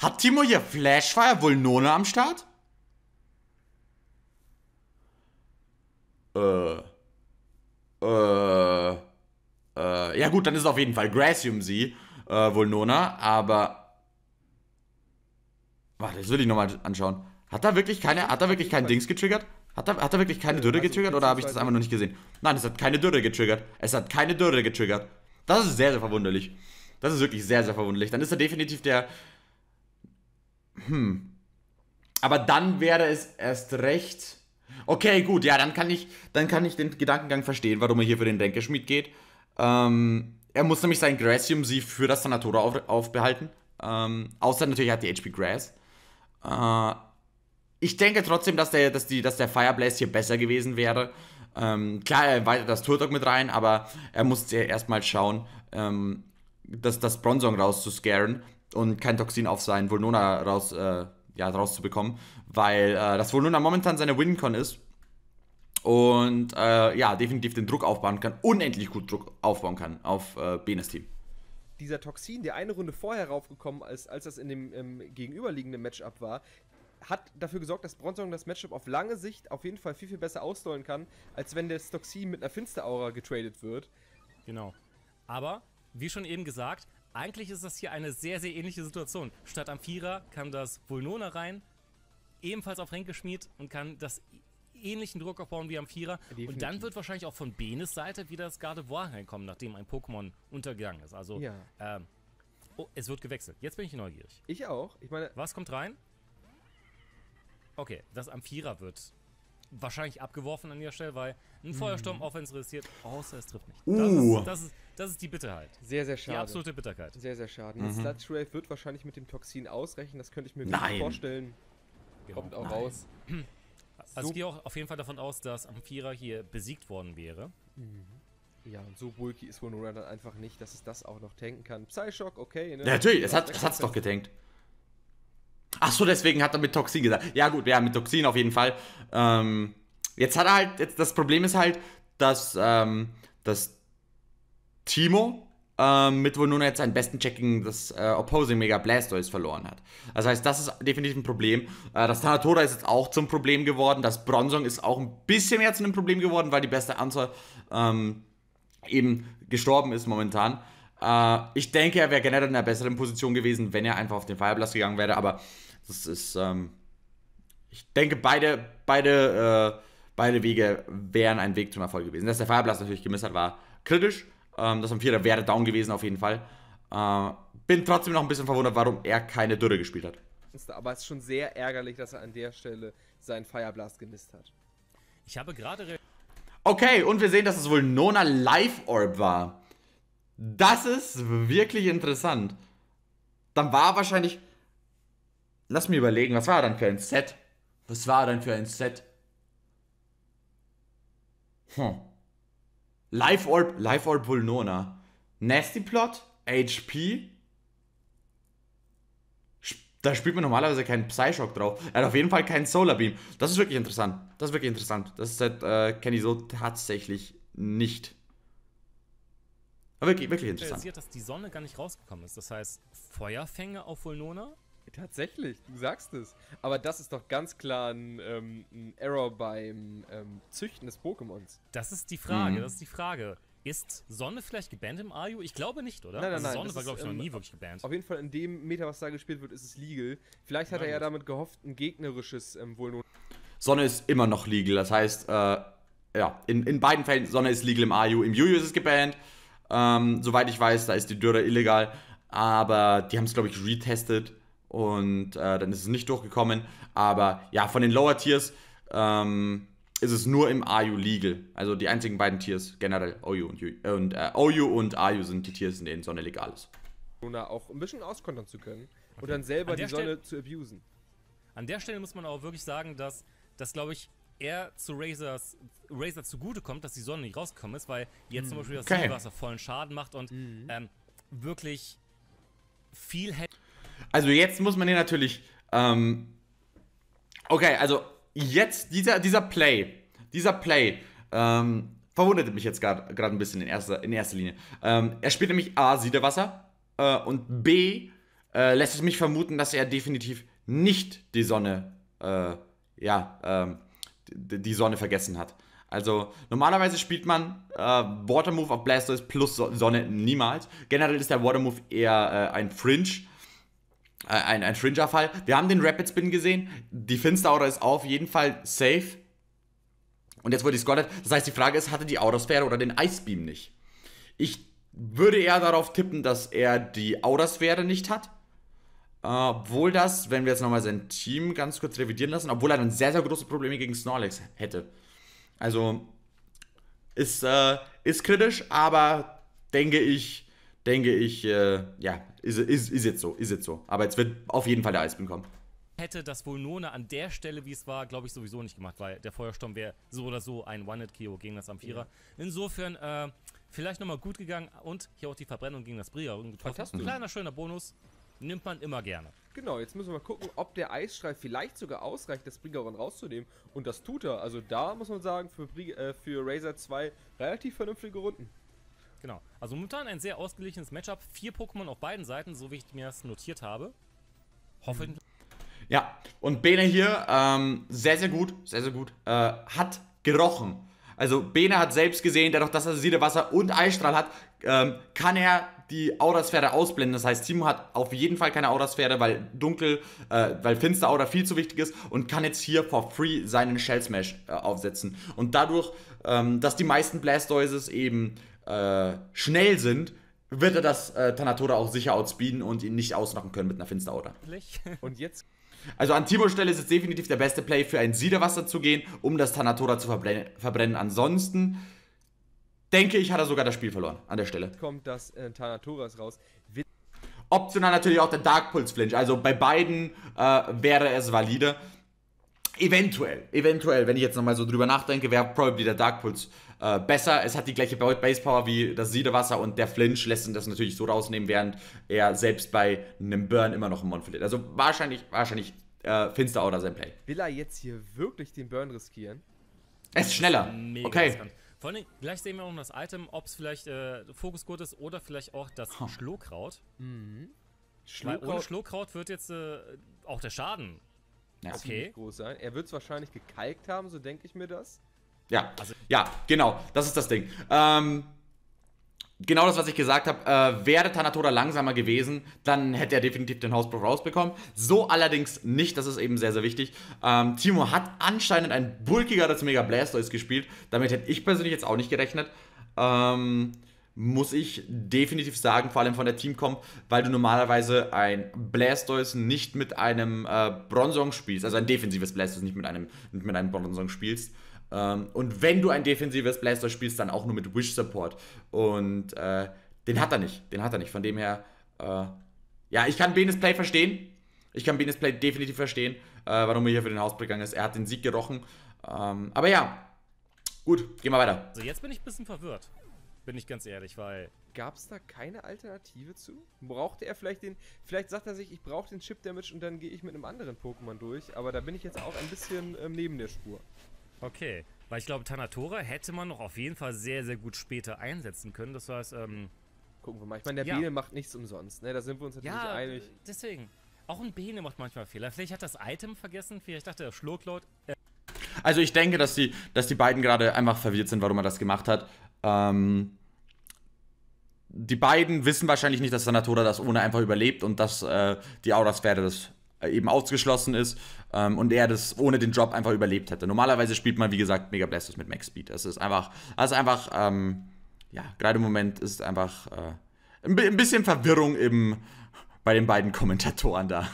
Hat Timo hier Flashfire wohl None am Start? Äh. Äh. Äh, ja, gut, dann ist es auf jeden Fall Grassium sie, äh, Nona, aber. Warte, das will ich nochmal anschauen. Hat da wirklich keine, hat er wirklich kein Dings getriggert? Hat da, hat er wirklich keine Dürre also getriggert oder habe ich das einfach noch nicht gesehen? Nein, es hat keine Dürre getriggert. Es hat keine Dürre getriggert. Das ist sehr, sehr verwunderlich. Das ist wirklich sehr, sehr verwunderlich. Dann ist er definitiv der. Hm. Aber dann wäre es erst recht. Okay, gut, ja, dann kann ich, dann kann ich den Gedankengang verstehen, warum er hier für den Denkerschmied geht. Ähm, er muss nämlich sein Grassium sie für das Sanatora auf, aufbehalten. Ähm, außer natürlich hat die HP Grass. Äh, ich denke trotzdem, dass der, dass die, dass der Fireblast hier besser gewesen wäre. Ähm, klar, er weitet das Turtok mit rein, aber er muss erstmal schauen, ähm, dass das Bronzong rauszuscaren und kein Toxin auf sein Volnona raus, äh, ja, rauszubekommen, weil äh, das Volnona momentan seine Wincon ist und äh, ja, definitiv den Druck aufbauen kann, unendlich gut Druck aufbauen kann auf äh, Benes Team. Dieser Toxin, der eine Runde vorher raufgekommen ist, als das in dem ähm, gegenüberliegenden Matchup war, hat dafür gesorgt, dass Bronzong das Matchup auf lange Sicht auf jeden Fall viel, viel besser ausdollen kann, als wenn das Toxin mit einer Finsteraura getradet wird. Genau. Aber, wie schon eben gesagt, eigentlich ist das hier eine sehr, sehr ähnliche Situation. Statt Amphira Vierer kam das Vulnona rein, ebenfalls auf Renk geschmiert und kann das ähnlichen Druck aufbauen wie am Vierer. Definitiv. Und dann wird wahrscheinlich auch von Benes Seite wieder das Gardevoir reinkommen, nachdem ein Pokémon untergegangen ist. Also, ja. ähm, oh, es wird gewechselt. Jetzt bin ich neugierig. Ich auch. Ich meine. Was kommt rein? Okay, das Amphira wird wahrscheinlich abgeworfen an der Stelle, weil ein Feuersturm mhm. offensiv außer es trifft nicht. Uh. Das, ist, das, ist, das ist die Bitterheit. Sehr, sehr schade. Die absolute Bitterkeit. Sehr, sehr schade. Mhm. Sludge wird wahrscheinlich mit dem Toxin ausrechnen, das könnte ich mir Nein. gut vorstellen. Genau. Kommt auch Nein. raus. Also so ich gehe auch auf jeden Fall davon aus, dass Amphira hier besiegt worden wäre. Mhm. Ja, und so bulky ist Honora dann einfach nicht, dass es das auch noch tanken kann. Psyshock, okay. Ne? Ja, natürlich, es hat es hat's doch getankt. Ach so, deswegen hat er mit Toxin gesagt. Ja gut, ja, mit Toxin auf jeden Fall. Ähm, jetzt hat er halt, jetzt, das Problem ist halt, dass, ähm, dass Timo ähm, mit Winona jetzt seinen besten Checking gegen das äh, Opposing Mega Blastoise verloren hat. Das heißt, das ist definitiv ein Problem. Äh, das Tanatora ist jetzt auch zum Problem geworden. Das Bronzong ist auch ein bisschen mehr zu einem Problem geworden, weil die beste Anzahl ähm, eben gestorben ist momentan. Äh, ich denke, er wäre generell in einer besseren Position gewesen, wenn er einfach auf den Fireblast gegangen wäre, aber das ist. Ähm, ich denke, beide, beide, äh, beide Wege wären ein Weg zum Erfolg gewesen. Dass der Fireblast natürlich gemisst hat, war kritisch. Ähm, das am Vierer wäre down gewesen auf jeden Fall. Äh, bin trotzdem noch ein bisschen verwundert, warum er keine Dürre gespielt hat. Aber es ist schon sehr ärgerlich, dass er an der Stelle seinen Fireblast gemisst hat. Ich habe gerade. Okay, und wir sehen, dass es wohl Nona Life Orb war. Das ist wirklich interessant. Dann war wahrscheinlich. Lass mir überlegen, was war er dann für ein Set? Was war er dann für ein Set? Hm. Life Orb, Life Orb Vulnona. Nasty Plot, HP. Da spielt man normalerweise keinen Psyshock drauf. Er hat auf jeden Fall keinen Solar Beam. Das ist wirklich interessant. Das ist wirklich interessant. Das halt, äh, kenne ich so tatsächlich nicht. Aber wirklich, wirklich interessant. Realisiert, dass die Sonne gar nicht rausgekommen ist. Das heißt, Feuerfänge auf Vulnona? Tatsächlich, du sagst es. Aber das ist doch ganz klar ein, ähm, ein Error beim ähm, Züchten des Pokémons. Das ist die Frage, mhm. das ist die Frage. Ist Sonne vielleicht gebannt im Ayu? Ich glaube nicht, oder? Nein, nein, also nein. Sonne war, glaube ich, noch ähm, nie wirklich gebannt. Auf jeden Fall in dem Meta, was da gespielt wird, ist es legal. Vielleicht hat nein, er ja nicht. damit gehofft, ein gegnerisches ähm, nur. Sonne ist immer noch legal. Das heißt, äh, ja, in, in beiden Fällen, Sonne ist legal im Ayu. Im Juju ist es gebannt. Ähm, soweit ich weiß, da ist die Dürre illegal. Aber die haben es, glaube ich, retestet und äh, dann ist es nicht durchgekommen. Aber ja, von den Lower Tiers ähm, ist es nur im AU legal. Also die einzigen beiden Tiers generell, OU und, U, und äh, OU und AU sind die Tiers, in denen Sonne legal ist. Luna auch ein bisschen auskontern zu können okay. und dann selber die Sonne Stel zu abusen. An der Stelle muss man auch wirklich sagen, dass das, glaube ich, eher zu Razors, Razor zugutekommt, dass die Sonne nicht rausgekommen ist, weil jetzt mm. zum hm. Beispiel das okay. Silberwasser vollen Schaden macht und mm. ähm, wirklich viel hätte. Also jetzt muss man den natürlich. Ähm, okay, also jetzt dieser, dieser Play, dieser Play ähm, verwundert mich jetzt gerade ein bisschen in erster, in erster Linie. Ähm, er spielt nämlich A, sieht er Wasser äh, und B, äh, lässt es mich vermuten, dass er definitiv nicht die Sonne, äh, ja, ähm, die Sonne vergessen hat. Also normalerweise spielt man äh, Water Move auf Blastoise plus Sonne niemals. Generell ist der Water Move eher äh, ein Fringe äh, ein, ein Fringer-Fall. Wir haben den Rapid Spin gesehen. Die Finster-Aura ist auf jeden Fall safe. Und jetzt wurde die Scarlet. Das heißt, die Frage ist, hatte die Aurasphäre oder den Ice Beam nicht? Ich würde eher darauf tippen, dass er die Aurasphäre nicht hat. Obwohl das, wenn wir jetzt nochmal sein Team ganz kurz revidieren lassen, obwohl er dann sehr, sehr große Probleme gegen Snorlax hätte. Also ist, äh, ist kritisch, aber denke ich, denke ich, äh, ja, ist, ist, ist jetzt so, ist jetzt so. Aber jetzt wird auf jeden Fall der Eisbären kommen. Hätte das Vulnone an der Stelle, wie es war, glaube ich, sowieso nicht gemacht, weil der Feuersturm wäre so oder so ein One-Hit-Kio gegen das Amphira. Insofern, äh, vielleicht nochmal gut gegangen und hier auch die Verbrennung gegen das Bria getroffen. Kleiner, schöner Bonus. Nimmt man immer gerne. Genau, jetzt müssen wir mal gucken, ob der Eisstrahl vielleicht sogar ausreicht, das Bringeron rauszunehmen. Und das tut er. Also da muss man sagen, für, äh, für Razer 2 relativ vernünftige Runden. Genau. Also momentan ein sehr ausgeglichenes Matchup. Vier Pokémon auf beiden Seiten, so wie ich mir das notiert habe. Hoffentlich. Ja, und Bene hier, ähm, sehr, sehr gut, sehr, sehr gut, äh, hat gerochen. Also Bene hat selbst gesehen, dadurch, dass er Siedewasser und Eisstrahl hat, ähm, kann er die Aurasphäre ausblenden. Das heißt, Timo hat auf jeden Fall keine Aurasphäre, weil dunkel, äh, weil finster Aura viel zu wichtig ist und kann jetzt hier for free seinen Shell Smash äh, aufsetzen. Und dadurch, ähm, dass die meisten Blastoises eben äh, schnell sind, wird er das äh, Tanatora auch sicher outspeeden und ihn nicht ausmachen können mit einer Finsterorder. Und jetzt? Also an Timos Stelle ist es definitiv der beste Play für ein Siederwasser zu gehen, um das Tanatora zu verbrennen. verbrennen. Ansonsten denke ich, hat er sogar das Spiel verloren an der Stelle. Kommt das äh, Tanatoras raus. Optional natürlich auch der Dark Pulse Flinch. Also bei beiden äh, wäre es valide. Eventuell, eventuell, wenn ich jetzt nochmal so drüber nachdenke, wäre probably der Dark Pulse äh, besser. Es hat die gleiche Base-Power wie das Siedewasser und der Flinch lässt ihn das natürlich so rausnehmen, während er selbst bei einem Burn immer noch im Mon verliert. Also wahrscheinlich, wahrscheinlich äh, Finster oder sein Play. Will er jetzt hier wirklich den Burn riskieren? Es ist schneller. Mega okay. Riskant. Vor allem, gleich sehen wir auch noch das Item, ob es vielleicht äh, Fokusgurt ist oder vielleicht auch das huh. Schlokraut. Mhm. Schlokraut. Ohne Schlokraut wird jetzt äh, auch der Schaden ja. okay. groß sein. Er wird es wahrscheinlich gekalkt haben, so denke ich mir das. Ja, also, ja, genau, das ist das Ding. Ähm, genau das, was ich gesagt habe, äh, wäre Tanatora langsamer gewesen, dann hätte er definitiv den Hausbruch rausbekommen. So allerdings nicht, das ist eben sehr, sehr wichtig. Ähm, Timo hat anscheinend ein bulkigeres Mega Blastoise gespielt, damit hätte ich persönlich jetzt auch nicht gerechnet. Ähm, muss ich definitiv sagen, vor allem von der Teamcomp, weil du normalerweise ein Blastoise nicht mit einem äh, Bronzong spielst, also ein defensives Blastoise nicht mit einem, nicht mit einem Bronzong spielst. Ähm, und wenn du ein defensives Blaster spielst, dann auch nur mit Wish Support. Und äh, den hat er nicht. Den hat er nicht. Von dem her, äh, ja, ich kann Benes Play verstehen. Ich kann Benes Play definitiv verstehen, äh, warum er hier für den Hausbrett gegangen ist. Er hat den Sieg gerochen. Ähm, aber ja, gut, gehen wir weiter. So, jetzt bin ich ein bisschen verwirrt. Bin ich ganz ehrlich, weil... Gab es da keine Alternative zu? Brauchte er vielleicht den... Vielleicht sagt er sich, ich brauche den Chip-Damage und dann gehe ich mit einem anderen Pokémon durch. Aber da bin ich jetzt auch ein bisschen ähm, neben der Spur. Okay, weil ich glaube, Tanatora hätte man noch auf jeden Fall sehr, sehr gut später einsetzen können. Das heißt, ähm, Gucken wir mal. Ich meine, der ja. Bene macht nichts umsonst, ne? Da sind wir uns natürlich ja, einig. deswegen. Auch ein Bene macht manchmal Fehler. Vielleicht hat das Item vergessen. Vielleicht dachte er Schlurklaut. Äh also ich denke, dass die, dass die beiden gerade einfach verwirrt sind, warum er das gemacht hat. Ähm, die beiden wissen wahrscheinlich nicht, dass Sanatora das ohne einfach überlebt und dass äh, die Aurasphäre das äh, eben ausgeschlossen ist ähm, und er das ohne den Job einfach überlebt hätte. Normalerweise spielt man, wie gesagt, Mega Blasters mit Max Speed. Das ist einfach, also einfach, ähm, ja, gerade im Moment ist es einfach äh, ein bisschen Verwirrung im, bei den beiden Kommentatoren da.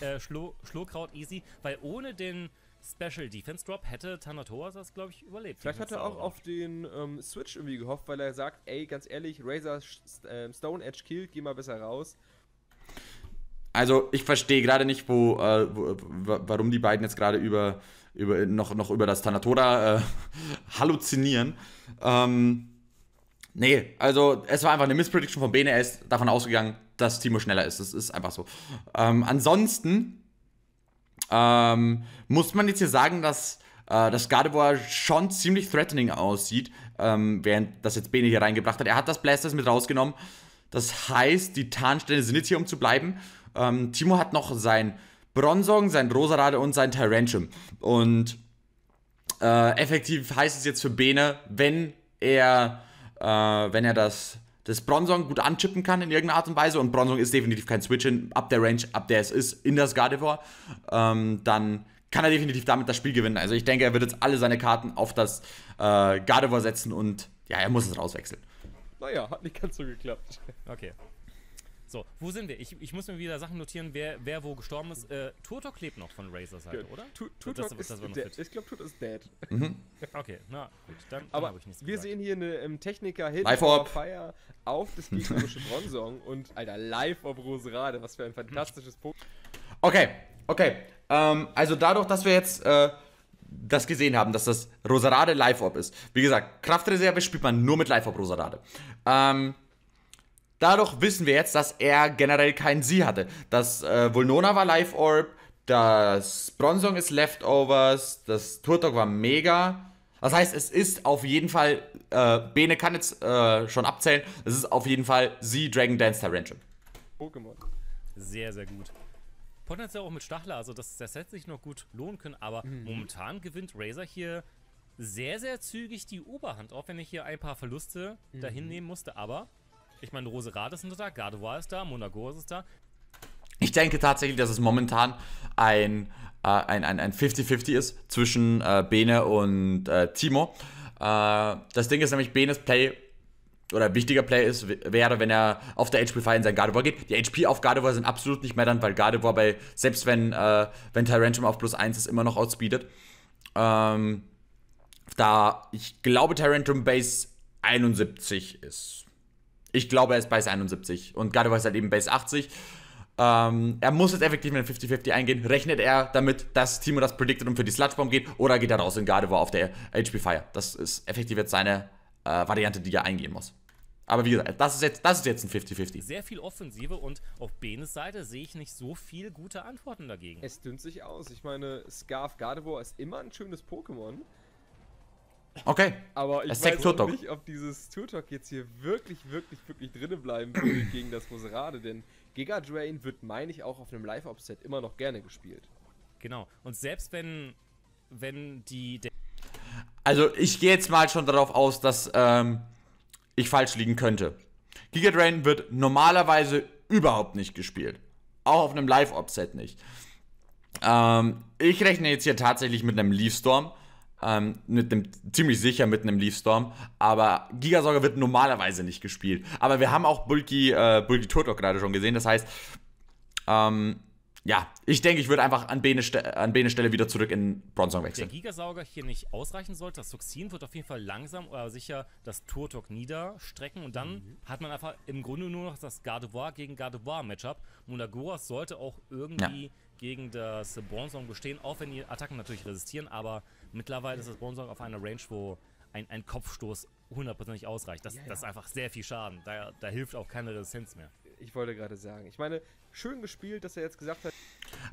Äh, Schlo Schlokraut easy, weil ohne den Special Defense Drop hätte Thanatos das, glaube ich, überlebt. Vielleicht hat er auch auf den ähm, Switch irgendwie gehofft, weil er sagt, ey, ganz ehrlich, Razor St äh, Stone Edge killt, geh mal besser raus also ich verstehe gerade nicht, wo, äh, wo, warum die beiden jetzt gerade über, über, noch, noch über das Tanatora äh, halluzinieren. Ähm, nee, also es war einfach eine Missprediction von Bene. Er ist davon ausgegangen, dass Timo schneller ist. Das ist einfach so. Ähm, ansonsten ähm, muss man jetzt hier sagen, dass äh, das Gardevoir schon ziemlich threatening aussieht, ähm, während das jetzt Bene hier reingebracht hat. Er hat das Blasters mit rausgenommen. Das heißt, die Tarnstände sind jetzt hier, um zu bleiben. Ähm, Timo hat noch sein Bronzong, sein Rosarade und sein Tyrantium. Und äh, effektiv heißt es jetzt für Bene, wenn er, äh, wenn er das, das Bronzong gut anchippen kann in irgendeiner Art und Weise, und Bronzong ist definitiv kein Switch-In, ab der Range, ab der es ist, in das Gardevoir, ähm, dann kann er definitiv damit das Spiel gewinnen. Also ich denke, er wird jetzt alle seine Karten auf das äh, Gardevoir setzen und ja, er muss es rauswechseln. Naja, hat nicht ganz so geklappt. Okay. So, wo sind wir? Ich, ich muss mir wieder Sachen notieren, wer, wer wo gestorben ist. Äh, Turtok lebt noch von Razors Seite, oder? Turtok ist dead. Ich glaube, Turtok ist dead. Mhm. Okay, na gut, dann, dann habe ich nichts Wir gesagt. sehen hier eine ähm, Techniker-Hit Fire auf das gegnerische Bronzong und, Alter, live auf Roserade. Was für ein fantastisches Punkt. Okay, okay. Ähm, also dadurch, dass wir jetzt... Äh, das gesehen haben, dass das Roserade Live-Op ist. Wie gesagt, Kraftreserve spielt man nur mit Live-Op Roserade. Ähm, Dadurch wissen wir jetzt, dass er generell keinen Sie hatte. Das äh, Vulnona war Life Orb, das Bronzong ist Leftovers, das Turtok war Mega. Das heißt, es ist auf jeden Fall, äh, Bene kann jetzt äh, schon abzählen, es ist auf jeden Fall sie Dragon Dance Tyrantrum. Pokémon. Sehr, sehr gut. Potenziell auch mit Stachler, also das, das hätte sich noch gut lohnen können, aber mhm. momentan gewinnt Razer hier sehr, sehr zügig die Oberhand, auch wenn ich hier ein paar Verluste mhm. dahin nehmen musste, aber ich meine, Rose Rath ist da, Gardevoir ist da, Monaco ist da. Ich denke tatsächlich, dass es momentan ein 50-50 äh, ein, ein, ein ist zwischen äh, Bene und äh, Timo. Äh, das Ding ist nämlich, Benes Play oder wichtiger Play ist, wäre, wenn er auf der HP-Fire in sein Gardevoir geht. Die HP auf Gardevoir sind absolut nicht mehr dann, weil Gardevoir bei, selbst wenn, äh, wenn Tyrantum auf plus 1 ist, immer noch outspeedet. Ähm, da ich glaube, Tyrantrum Base 71 ist ich glaube, er ist Base 71 und Gardevoir ist halt eben Base 80. Ähm, er muss jetzt effektiv mit einem 50-50 eingehen. Rechnet er damit, dass Timo das predicted und für die Sludgebomb geht oder geht er raus in Gardevoir auf der HP Fire? Das ist effektiv jetzt seine äh, Variante, die er eingehen muss. Aber wie gesagt, das ist jetzt, das ist jetzt ein 50-50. Sehr viel Offensive und auf Benes Seite sehe ich nicht so viel gute Antworten dagegen. Es dünnt sich aus. Ich meine, Scarf Gardevoir ist immer ein schönes Pokémon. Okay. Aber ich weiß auch nicht, ob dieses Turtok jetzt hier wirklich, wirklich, wirklich drinnen bleiben würde gegen das Roserade, denn Giga Drain wird, meine ich, auch auf einem Live-Op-Set immer noch gerne gespielt. Genau. Und selbst wenn, wenn die. Also, ich gehe jetzt mal schon darauf aus, dass ähm, ich falsch liegen könnte. Giga Drain wird normalerweise überhaupt nicht gespielt. Auch auf einem Live-Op-Set nicht. Ähm, ich rechne jetzt hier tatsächlich mit einem Leaf Storm ähm, mit einem, ziemlich sicher mit einem Leaf Storm. Aber Gigasauger wird normalerweise nicht gespielt. Aber wir haben auch Bulky, äh, Bulky Turtok gerade schon gesehen. Das heißt, ähm, ja, ich denke, ich würde einfach an Bene, an Bene Stelle wieder zurück in Bronzong wechseln. Der Gigasauger hier nicht ausreichen sollte, das Toxin wird auf jeden Fall langsam oder sicher das Turtok niederstrecken und dann mhm. hat man einfach im Grunde nur noch das Gardevoir gegen Gardevoir Matchup. Mundagoras sollte auch irgendwie ja. gegen das Bronzong bestehen, auch wenn die Attacken natürlich resistieren, aber Mittlerweile ist das Bonesaw auf einer Range, wo ein, ein Kopfstoß hundertprozentig ausreicht. Das, ja, ja. das ist einfach sehr viel Schaden. Da, da hilft auch keine Resistenz mehr. Ich wollte gerade sagen. Ich meine, schön gespielt, dass er jetzt gesagt hat,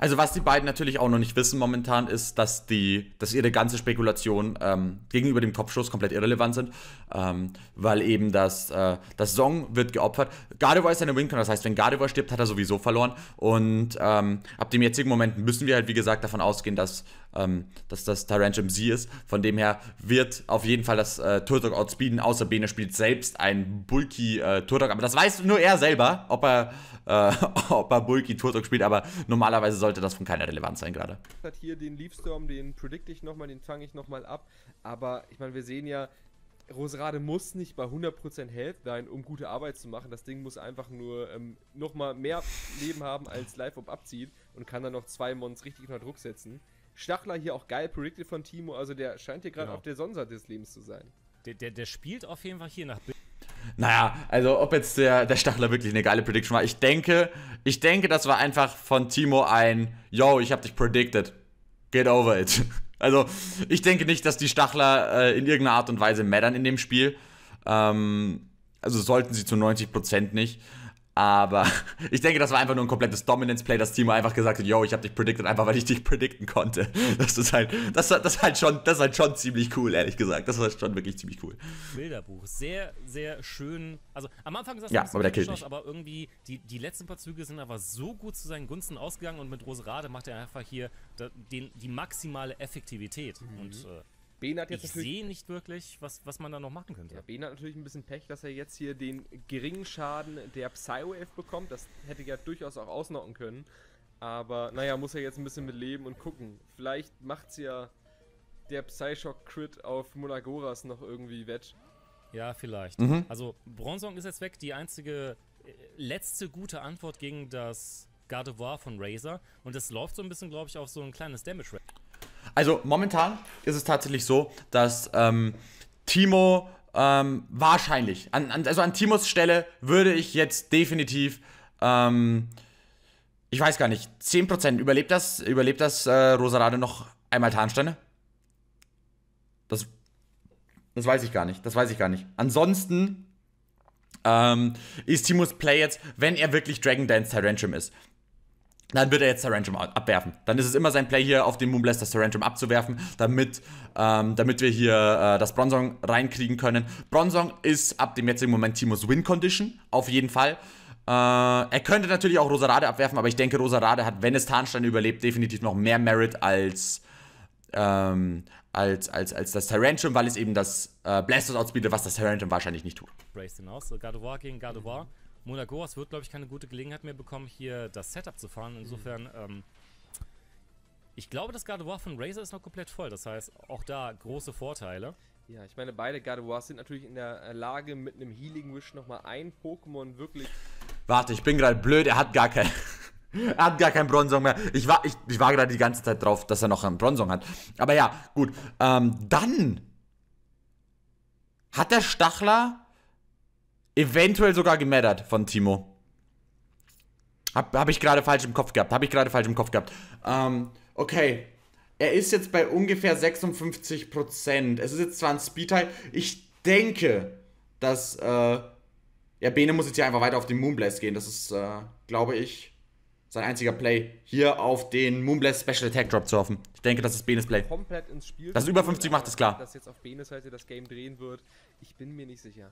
also was die beiden natürlich auch noch nicht wissen momentan ist, dass die, dass ihre ganze Spekulation ähm, gegenüber dem Kopfschuss komplett irrelevant sind, ähm, weil eben das, äh, das Song wird geopfert. Gardevoir ist eine Wincon, das heißt, wenn Gardevoir stirbt, hat er sowieso verloren und ähm, ab dem jetzigen Moment müssen wir halt wie gesagt davon ausgehen, dass, ähm, dass das Tyrant sie ist. Von dem her wird auf jeden Fall das äh, Turtok outspeeden, außer Bene spielt selbst ein bulky äh, Turtok, aber das weiß nur er selber, ob er, äh, ob er bulky Turtok spielt, aber normalerweise normalerweise sollte das von keiner Relevanz sein gerade. Hat hier den Leafstorm, den predict ich nochmal, den fange ich nochmal ab. Aber ich meine, wir sehen ja, Roserade muss nicht bei 100% Health sein, um gute Arbeit zu machen. Das Ding muss einfach nur ähm, nochmal mehr Leben haben, als Live-Up abzieht und kann dann noch zwei Mons richtig unter Druck setzen. Stachler hier auch geil predicted von Timo, also der scheint hier gerade genau. auf der Sonnenseite des Lebens zu sein. Der, der, der spielt auf jeden Fall hier nach Bild naja, also ob jetzt der, der Stachler wirklich eine geile Prediction war. Ich denke, ich denke, das war einfach von Timo ein, yo, ich hab dich predicted. Get over it. Also, ich denke nicht, dass die Stachler äh, in irgendeiner Art und Weise meddern in dem Spiel. Ähm, also sollten sie zu 90% nicht. Aber ich denke, das war einfach nur ein komplettes Dominance-Play, dass Timo einfach gesagt hat, yo, ich habe dich predicted, einfach weil ich dich predicten konnte. Das ist halt, das, das halt schon, das ist halt schon ziemlich cool, ehrlich gesagt. Das ist halt schon wirklich ziemlich cool. Bilderbuch, sehr, sehr schön. Also am Anfang ist das ja, aber, der killt aber irgendwie die, die letzten paar Züge sind aber so gut zu seinen Gunsten ausgegangen und mit Roserade macht er einfach hier den, die maximale Effektivität. Mhm. Und äh, Ben hat jetzt ich sehe nicht wirklich, was, was man da noch machen könnte. Ja, Ben hat natürlich ein bisschen Pech, dass er jetzt hier den geringen Schaden der Psywave bekommt. Das hätte ja durchaus auch ausnocken können. Aber naja, muss er jetzt ein bisschen mit leben und gucken. Vielleicht macht es ja der Psyshock-Crit auf Monagoras noch irgendwie wett. Ja, vielleicht. Mhm. Also, Bronzong ist jetzt weg. Die einzige äh, letzte gute Antwort gegen das Gardevoir von Razor. Und das läuft so ein bisschen, glaube ich, auf so ein kleines damage rap also momentan ist es tatsächlich so, dass ähm, Timo ähm, wahrscheinlich, an, an, also an Timos Stelle würde ich jetzt definitiv, ähm, ich weiß gar nicht, 10% überlebt das, überlebt das äh, Rosarade noch einmal Tarnsteine? Das, das weiß ich gar nicht, das weiß ich gar nicht. Ansonsten ähm, ist Timos Play jetzt, wenn er wirklich Dragon Dance Tyrantrum ist dann wird er jetzt Serendrum abwerfen. Dann ist es immer sein Play hier auf den Moonblaster Serendrum abzuwerfen, damit, ähm, damit wir hier äh, das Bronzong reinkriegen können. Bronzong ist ab dem jetzigen Moment Timos Win-Condition, auf jeden Fall. Äh, er könnte natürlich auch Rosarade abwerfen, aber ich denke, Rosarade hat, wenn es Tarnstein überlebt, definitiv noch mehr Merit als, ähm, als, als, als das Tyrantrum, weil es eben das äh, Blasters outspeedet, was das Tyrantrum wahrscheinlich nicht tut. Brace hinaus, so Gardevoir gegen Gardevoir. Monagoras wird, glaube ich, keine gute Gelegenheit mehr bekommen, hier das Setup zu fahren. Mhm. Insofern, mhm. ähm, ich glaube, das Gardevoir von Razer ist noch komplett voll. Das heißt, auch da große Vorteile. Ja, ich meine, beide Gardevoirs sind natürlich in der Lage, mit einem Healing Wish nochmal ein Pokémon wirklich... Warte, ich bin gerade blöd, er hat gar kein... er hat gar keinen Bronzong mehr. Ich war, ich, ich war gerade die ganze Zeit drauf, dass er noch einen Bronzong hat. Aber ja, gut. Ähm, dann hat der Stachler Eventuell sogar gemattert von Timo. Habe hab ich gerade falsch im Kopf gehabt. Habe ich gerade falsch im Kopf gehabt. Ähm, okay. Er ist jetzt bei ungefähr 56%. Es ist jetzt zwar ein Speedteil. Ich denke, dass. Äh, ja, Bene muss jetzt hier einfach weiter auf den Moonblast gehen. Das ist, äh, glaube ich, sein einziger Play, hier auf den Moonblast Special Attack Drop zu hoffen. Ich denke, das ist Benes Play. Komplett ins Spiel. Das ist über 50 macht es klar. Dass jetzt auf Benes Seite das Game drehen wird, ich bin mir nicht sicher.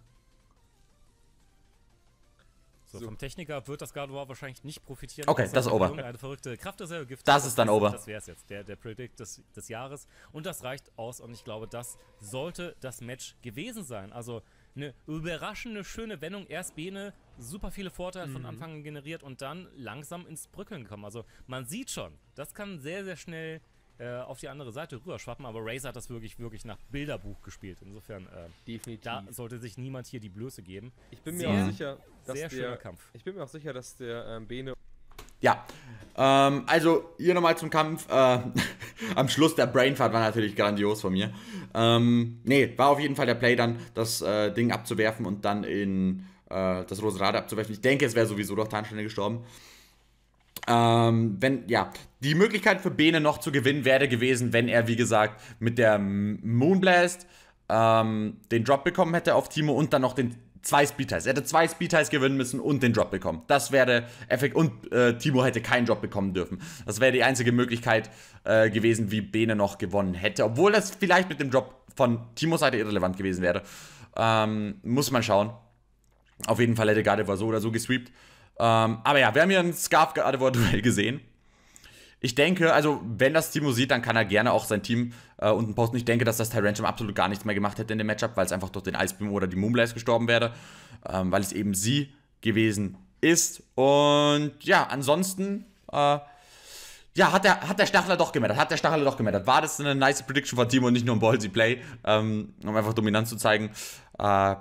So, Vom Techniker wird das God War wahrscheinlich nicht profitieren. Okay, das ist over. Eine verrückte Kraft ist Gift. Das ist dann over. Das wäre es jetzt. Der, der Predict des, des Jahres. Und das reicht aus. Und ich glaube, das sollte das Match gewesen sein. Also eine überraschende, schöne Wendung. Erst Bene, super viele Vorteile mhm. von Anfang an generiert und dann langsam ins Bröckeln gekommen. Also man sieht schon, das kann sehr, sehr schnell äh, auf die andere Seite rüberschwappen. Aber Razer hat das wirklich, wirklich nach Bilderbuch gespielt. Insofern, äh, da sollte sich niemand hier die Blöße geben. Ich bin mir sehr, auch sicher, dass sehr der, Kampf. Ich bin mir auch sicher, dass der ähm, Bene ja, ähm, also hier nochmal zum Kampf. Äh, am Schluss der Brainfart war natürlich grandios von mir. Ähm, ne, war auf jeden Fall der Play dann, das äh, Ding abzuwerfen und dann in äh, das Roserade abzuwerfen. Ich denke, es wäre sowieso durch Tarnstelle gestorben. Ähm, wenn, ja, die Möglichkeit für Bene noch zu gewinnen wäre gewesen, wenn er, wie gesagt, mit der Moonblast ähm, den Drop bekommen hätte auf Timo und dann noch den zwei Speedties. Er hätte zwei Speed Speedties gewinnen müssen und den Drop bekommen. Das wäre effekt und äh, Timo hätte keinen Drop bekommen dürfen. Das wäre die einzige Möglichkeit äh, gewesen, wie Bene noch gewonnen hätte, obwohl das vielleicht mit dem Drop von Timos Seite irrelevant gewesen wäre. Ähm, muss man schauen. Auf jeden Fall hätte Gardevoir so oder so gesweept. Ähm, aber ja, wir haben hier einen Scarf Gardevoir Duell gesehen. Ich denke, also wenn das Timo sieht, dann kann er gerne auch sein Team äh, unten posten. Ich denke, dass das Tyrantrum absolut gar nichts mehr gemacht hätte in dem Matchup, weil es einfach durch den Icebeam oder die Moonblast gestorben wäre, ähm, weil es eben sie gewesen ist. Und ja, ansonsten, äh, ja, hat der, hat der Stachler doch gemettert, hat der Stachler doch gemettert. War das eine nice Prediction von Timo und nicht nur ein Ballsy Play, ähm, um einfach Dominanz zu zeigen. Äh,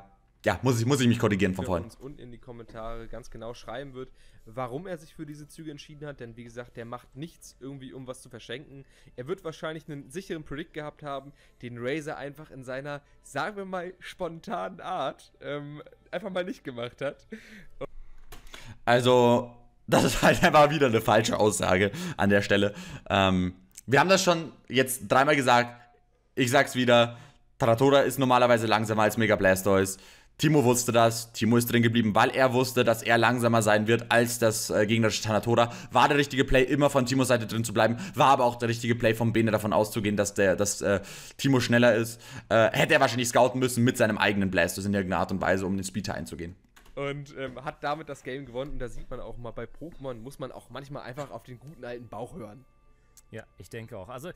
ja, muss ich, muss ich mich korrigieren von vorhin. uns in die Kommentare ganz genau schreiben wird, warum er sich für diese Züge entschieden hat. Denn wie gesagt, der macht nichts irgendwie, um was zu verschenken. Er wird wahrscheinlich einen sicheren Predict gehabt haben, den Razer einfach in seiner, sagen wir mal, spontanen Art ähm, einfach mal nicht gemacht hat. also, das ist halt einfach wieder eine falsche Aussage an der Stelle. Ähm, wir haben das schon jetzt dreimal gesagt. Ich sag's wieder. Taratora ist normalerweise langsamer als Mega Blastoise. Timo wusste das, Timo ist drin geblieben, weil er wusste, dass er langsamer sein wird als das äh, gegnerische Tanatora. War der richtige Play, immer von Timos Seite drin zu bleiben, war aber auch der richtige Play von Bene davon auszugehen, dass der, dass äh, Timo schneller ist. Äh, hätte er wahrscheinlich scouten müssen mit seinem eigenen Blast, das in irgendeiner Art und Weise, um den Speedter einzugehen und ähm, hat damit das Game gewonnen. Und da sieht man auch mal, bei Pokémon muss man auch manchmal einfach auf den guten alten Bauch hören. Ja, ich denke auch. Also,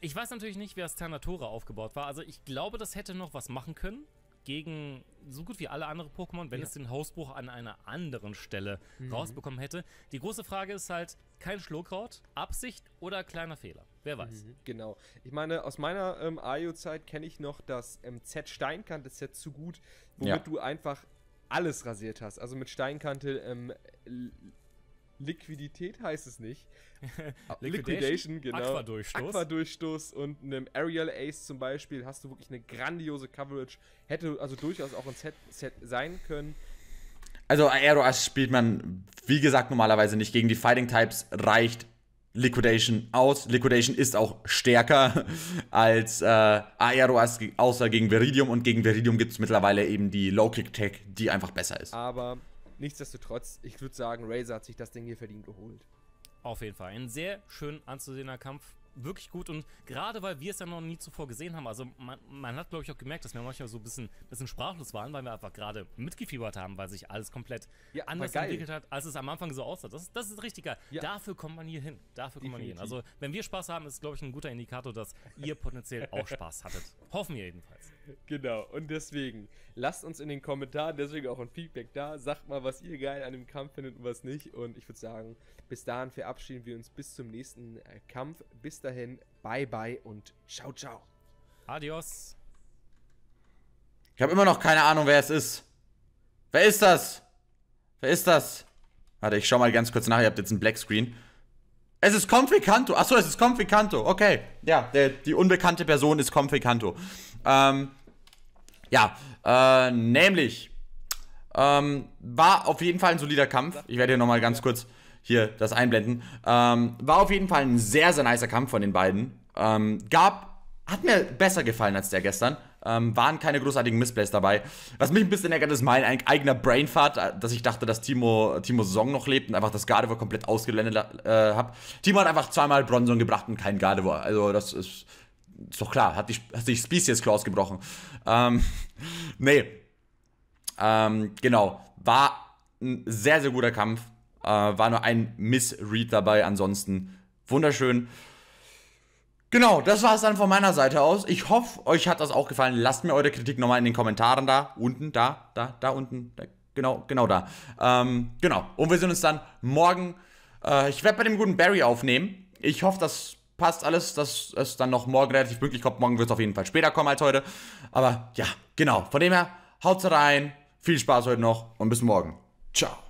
ich weiß natürlich nicht, wie das Tanatora aufgebaut war. Also, ich glaube, das hätte noch was machen können gegen so gut wie alle anderen Pokémon, wenn ja. es den Hausbruch an einer anderen Stelle mhm. rausbekommen hätte. Die große Frage ist halt, kein Schlurkraut, Absicht oder kleiner Fehler. Wer weiß. Mhm. Genau. Ich meine, aus meiner ähm, Ayo-Zeit kenne ich noch das ähm, Z-Steinkante-Set zu gut, womit ja. du einfach alles rasiert hast. Also mit Steinkante ähm, Liquidität heißt es nicht. Liquidation, Liquidation, genau. Aquadurchstoß. Aquadurchstoß und einem Aerial Ace zum Beispiel hast du wirklich eine grandiose Coverage. Hätte also durchaus auch ein Set, Set sein können. Also Aero Ash spielt man, wie gesagt, normalerweise nicht gegen die Fighting Types. Reicht Liquidation aus. Liquidation ist auch stärker als äh, Aero Ash, außer gegen Viridium. Und gegen Viridium gibt es mittlerweile eben die Low Kick Tech, die einfach besser ist. Aber Nichtsdestotrotz, ich würde sagen, Razer hat sich das Ding hier verdient geholt. Auf jeden Fall. Ein sehr schön anzusehender Kampf. Wirklich gut und gerade weil wir es ja noch nie zuvor gesehen haben, also man, man hat glaube ich auch gemerkt, dass wir manchmal so ein bisschen, bisschen sprachlos waren, weil wir einfach gerade mitgefiebert haben, weil sich alles komplett ja, anders entwickelt hat, als es am Anfang so aussah. Das, das ist richtig geil. Ja. Dafür kommt man hier hin. Dafür kommt man hier hin. Also wenn wir Spaß haben, ist glaube ich ein guter Indikator, dass ihr potenziell auch Spaß hattet. Hoffen wir jedenfalls. Genau, und deswegen, lasst uns in den Kommentaren deswegen auch ein Feedback da. Sagt mal, was ihr geil an dem Kampf findet und was nicht. Und ich würde sagen, bis dahin verabschieden wir uns bis zum nächsten äh, Kampf. Bis dahin, bye bye und ciao, ciao. Adios. Ich habe immer noch keine Ahnung, wer es ist. Wer ist das? Wer ist das? Warte, ich schau mal ganz kurz nach. Ihr habt jetzt einen Black Screen. Es ist Conficanto. Achso, es ist Conficanto. Okay. Ja, der, die unbekannte Person ist Conficanto. Ähm. Ja, äh, nämlich ähm, war auf jeden Fall ein solider Kampf. Ich werde hier nochmal ganz kurz hier das einblenden. Ähm, war auf jeden Fall ein sehr, sehr nicer Kampf von den beiden. Ähm, gab, hat mir besser gefallen als der gestern. Ähm, waren keine großartigen Missplays dabei. Was mich ein bisschen ärgert, ist mein eigener Brainfart, äh, dass ich dachte, dass Timo, Timo Song noch lebt und einfach das Gardevoir komplett ausgeblendet äh, habe. Timo hat einfach zweimal Bronson gebracht und kein Gardevoir. Also das ist ist doch klar, hat, die, hat sich Species Clause gebrochen. Ähm, nee. Ähm, genau. War ein sehr, sehr guter Kampf. Äh, war nur ein Missread dabei. Ansonsten wunderschön. Genau, das war es dann von meiner Seite aus. Ich hoffe, euch hat das auch gefallen. Lasst mir eure Kritik nochmal in den Kommentaren da. Unten, da, da, da unten. Da, genau, genau da. Ähm, genau. Und wir sehen uns dann morgen. Äh, ich werde bei dem guten Barry aufnehmen. Ich hoffe, dass passt alles, dass es dann noch morgen relativ pünktlich kommt. Morgen wird es auf jeden Fall später kommen als heute. Aber ja, genau. Von dem her, haut's rein. Viel Spaß heute noch und bis morgen. Ciao.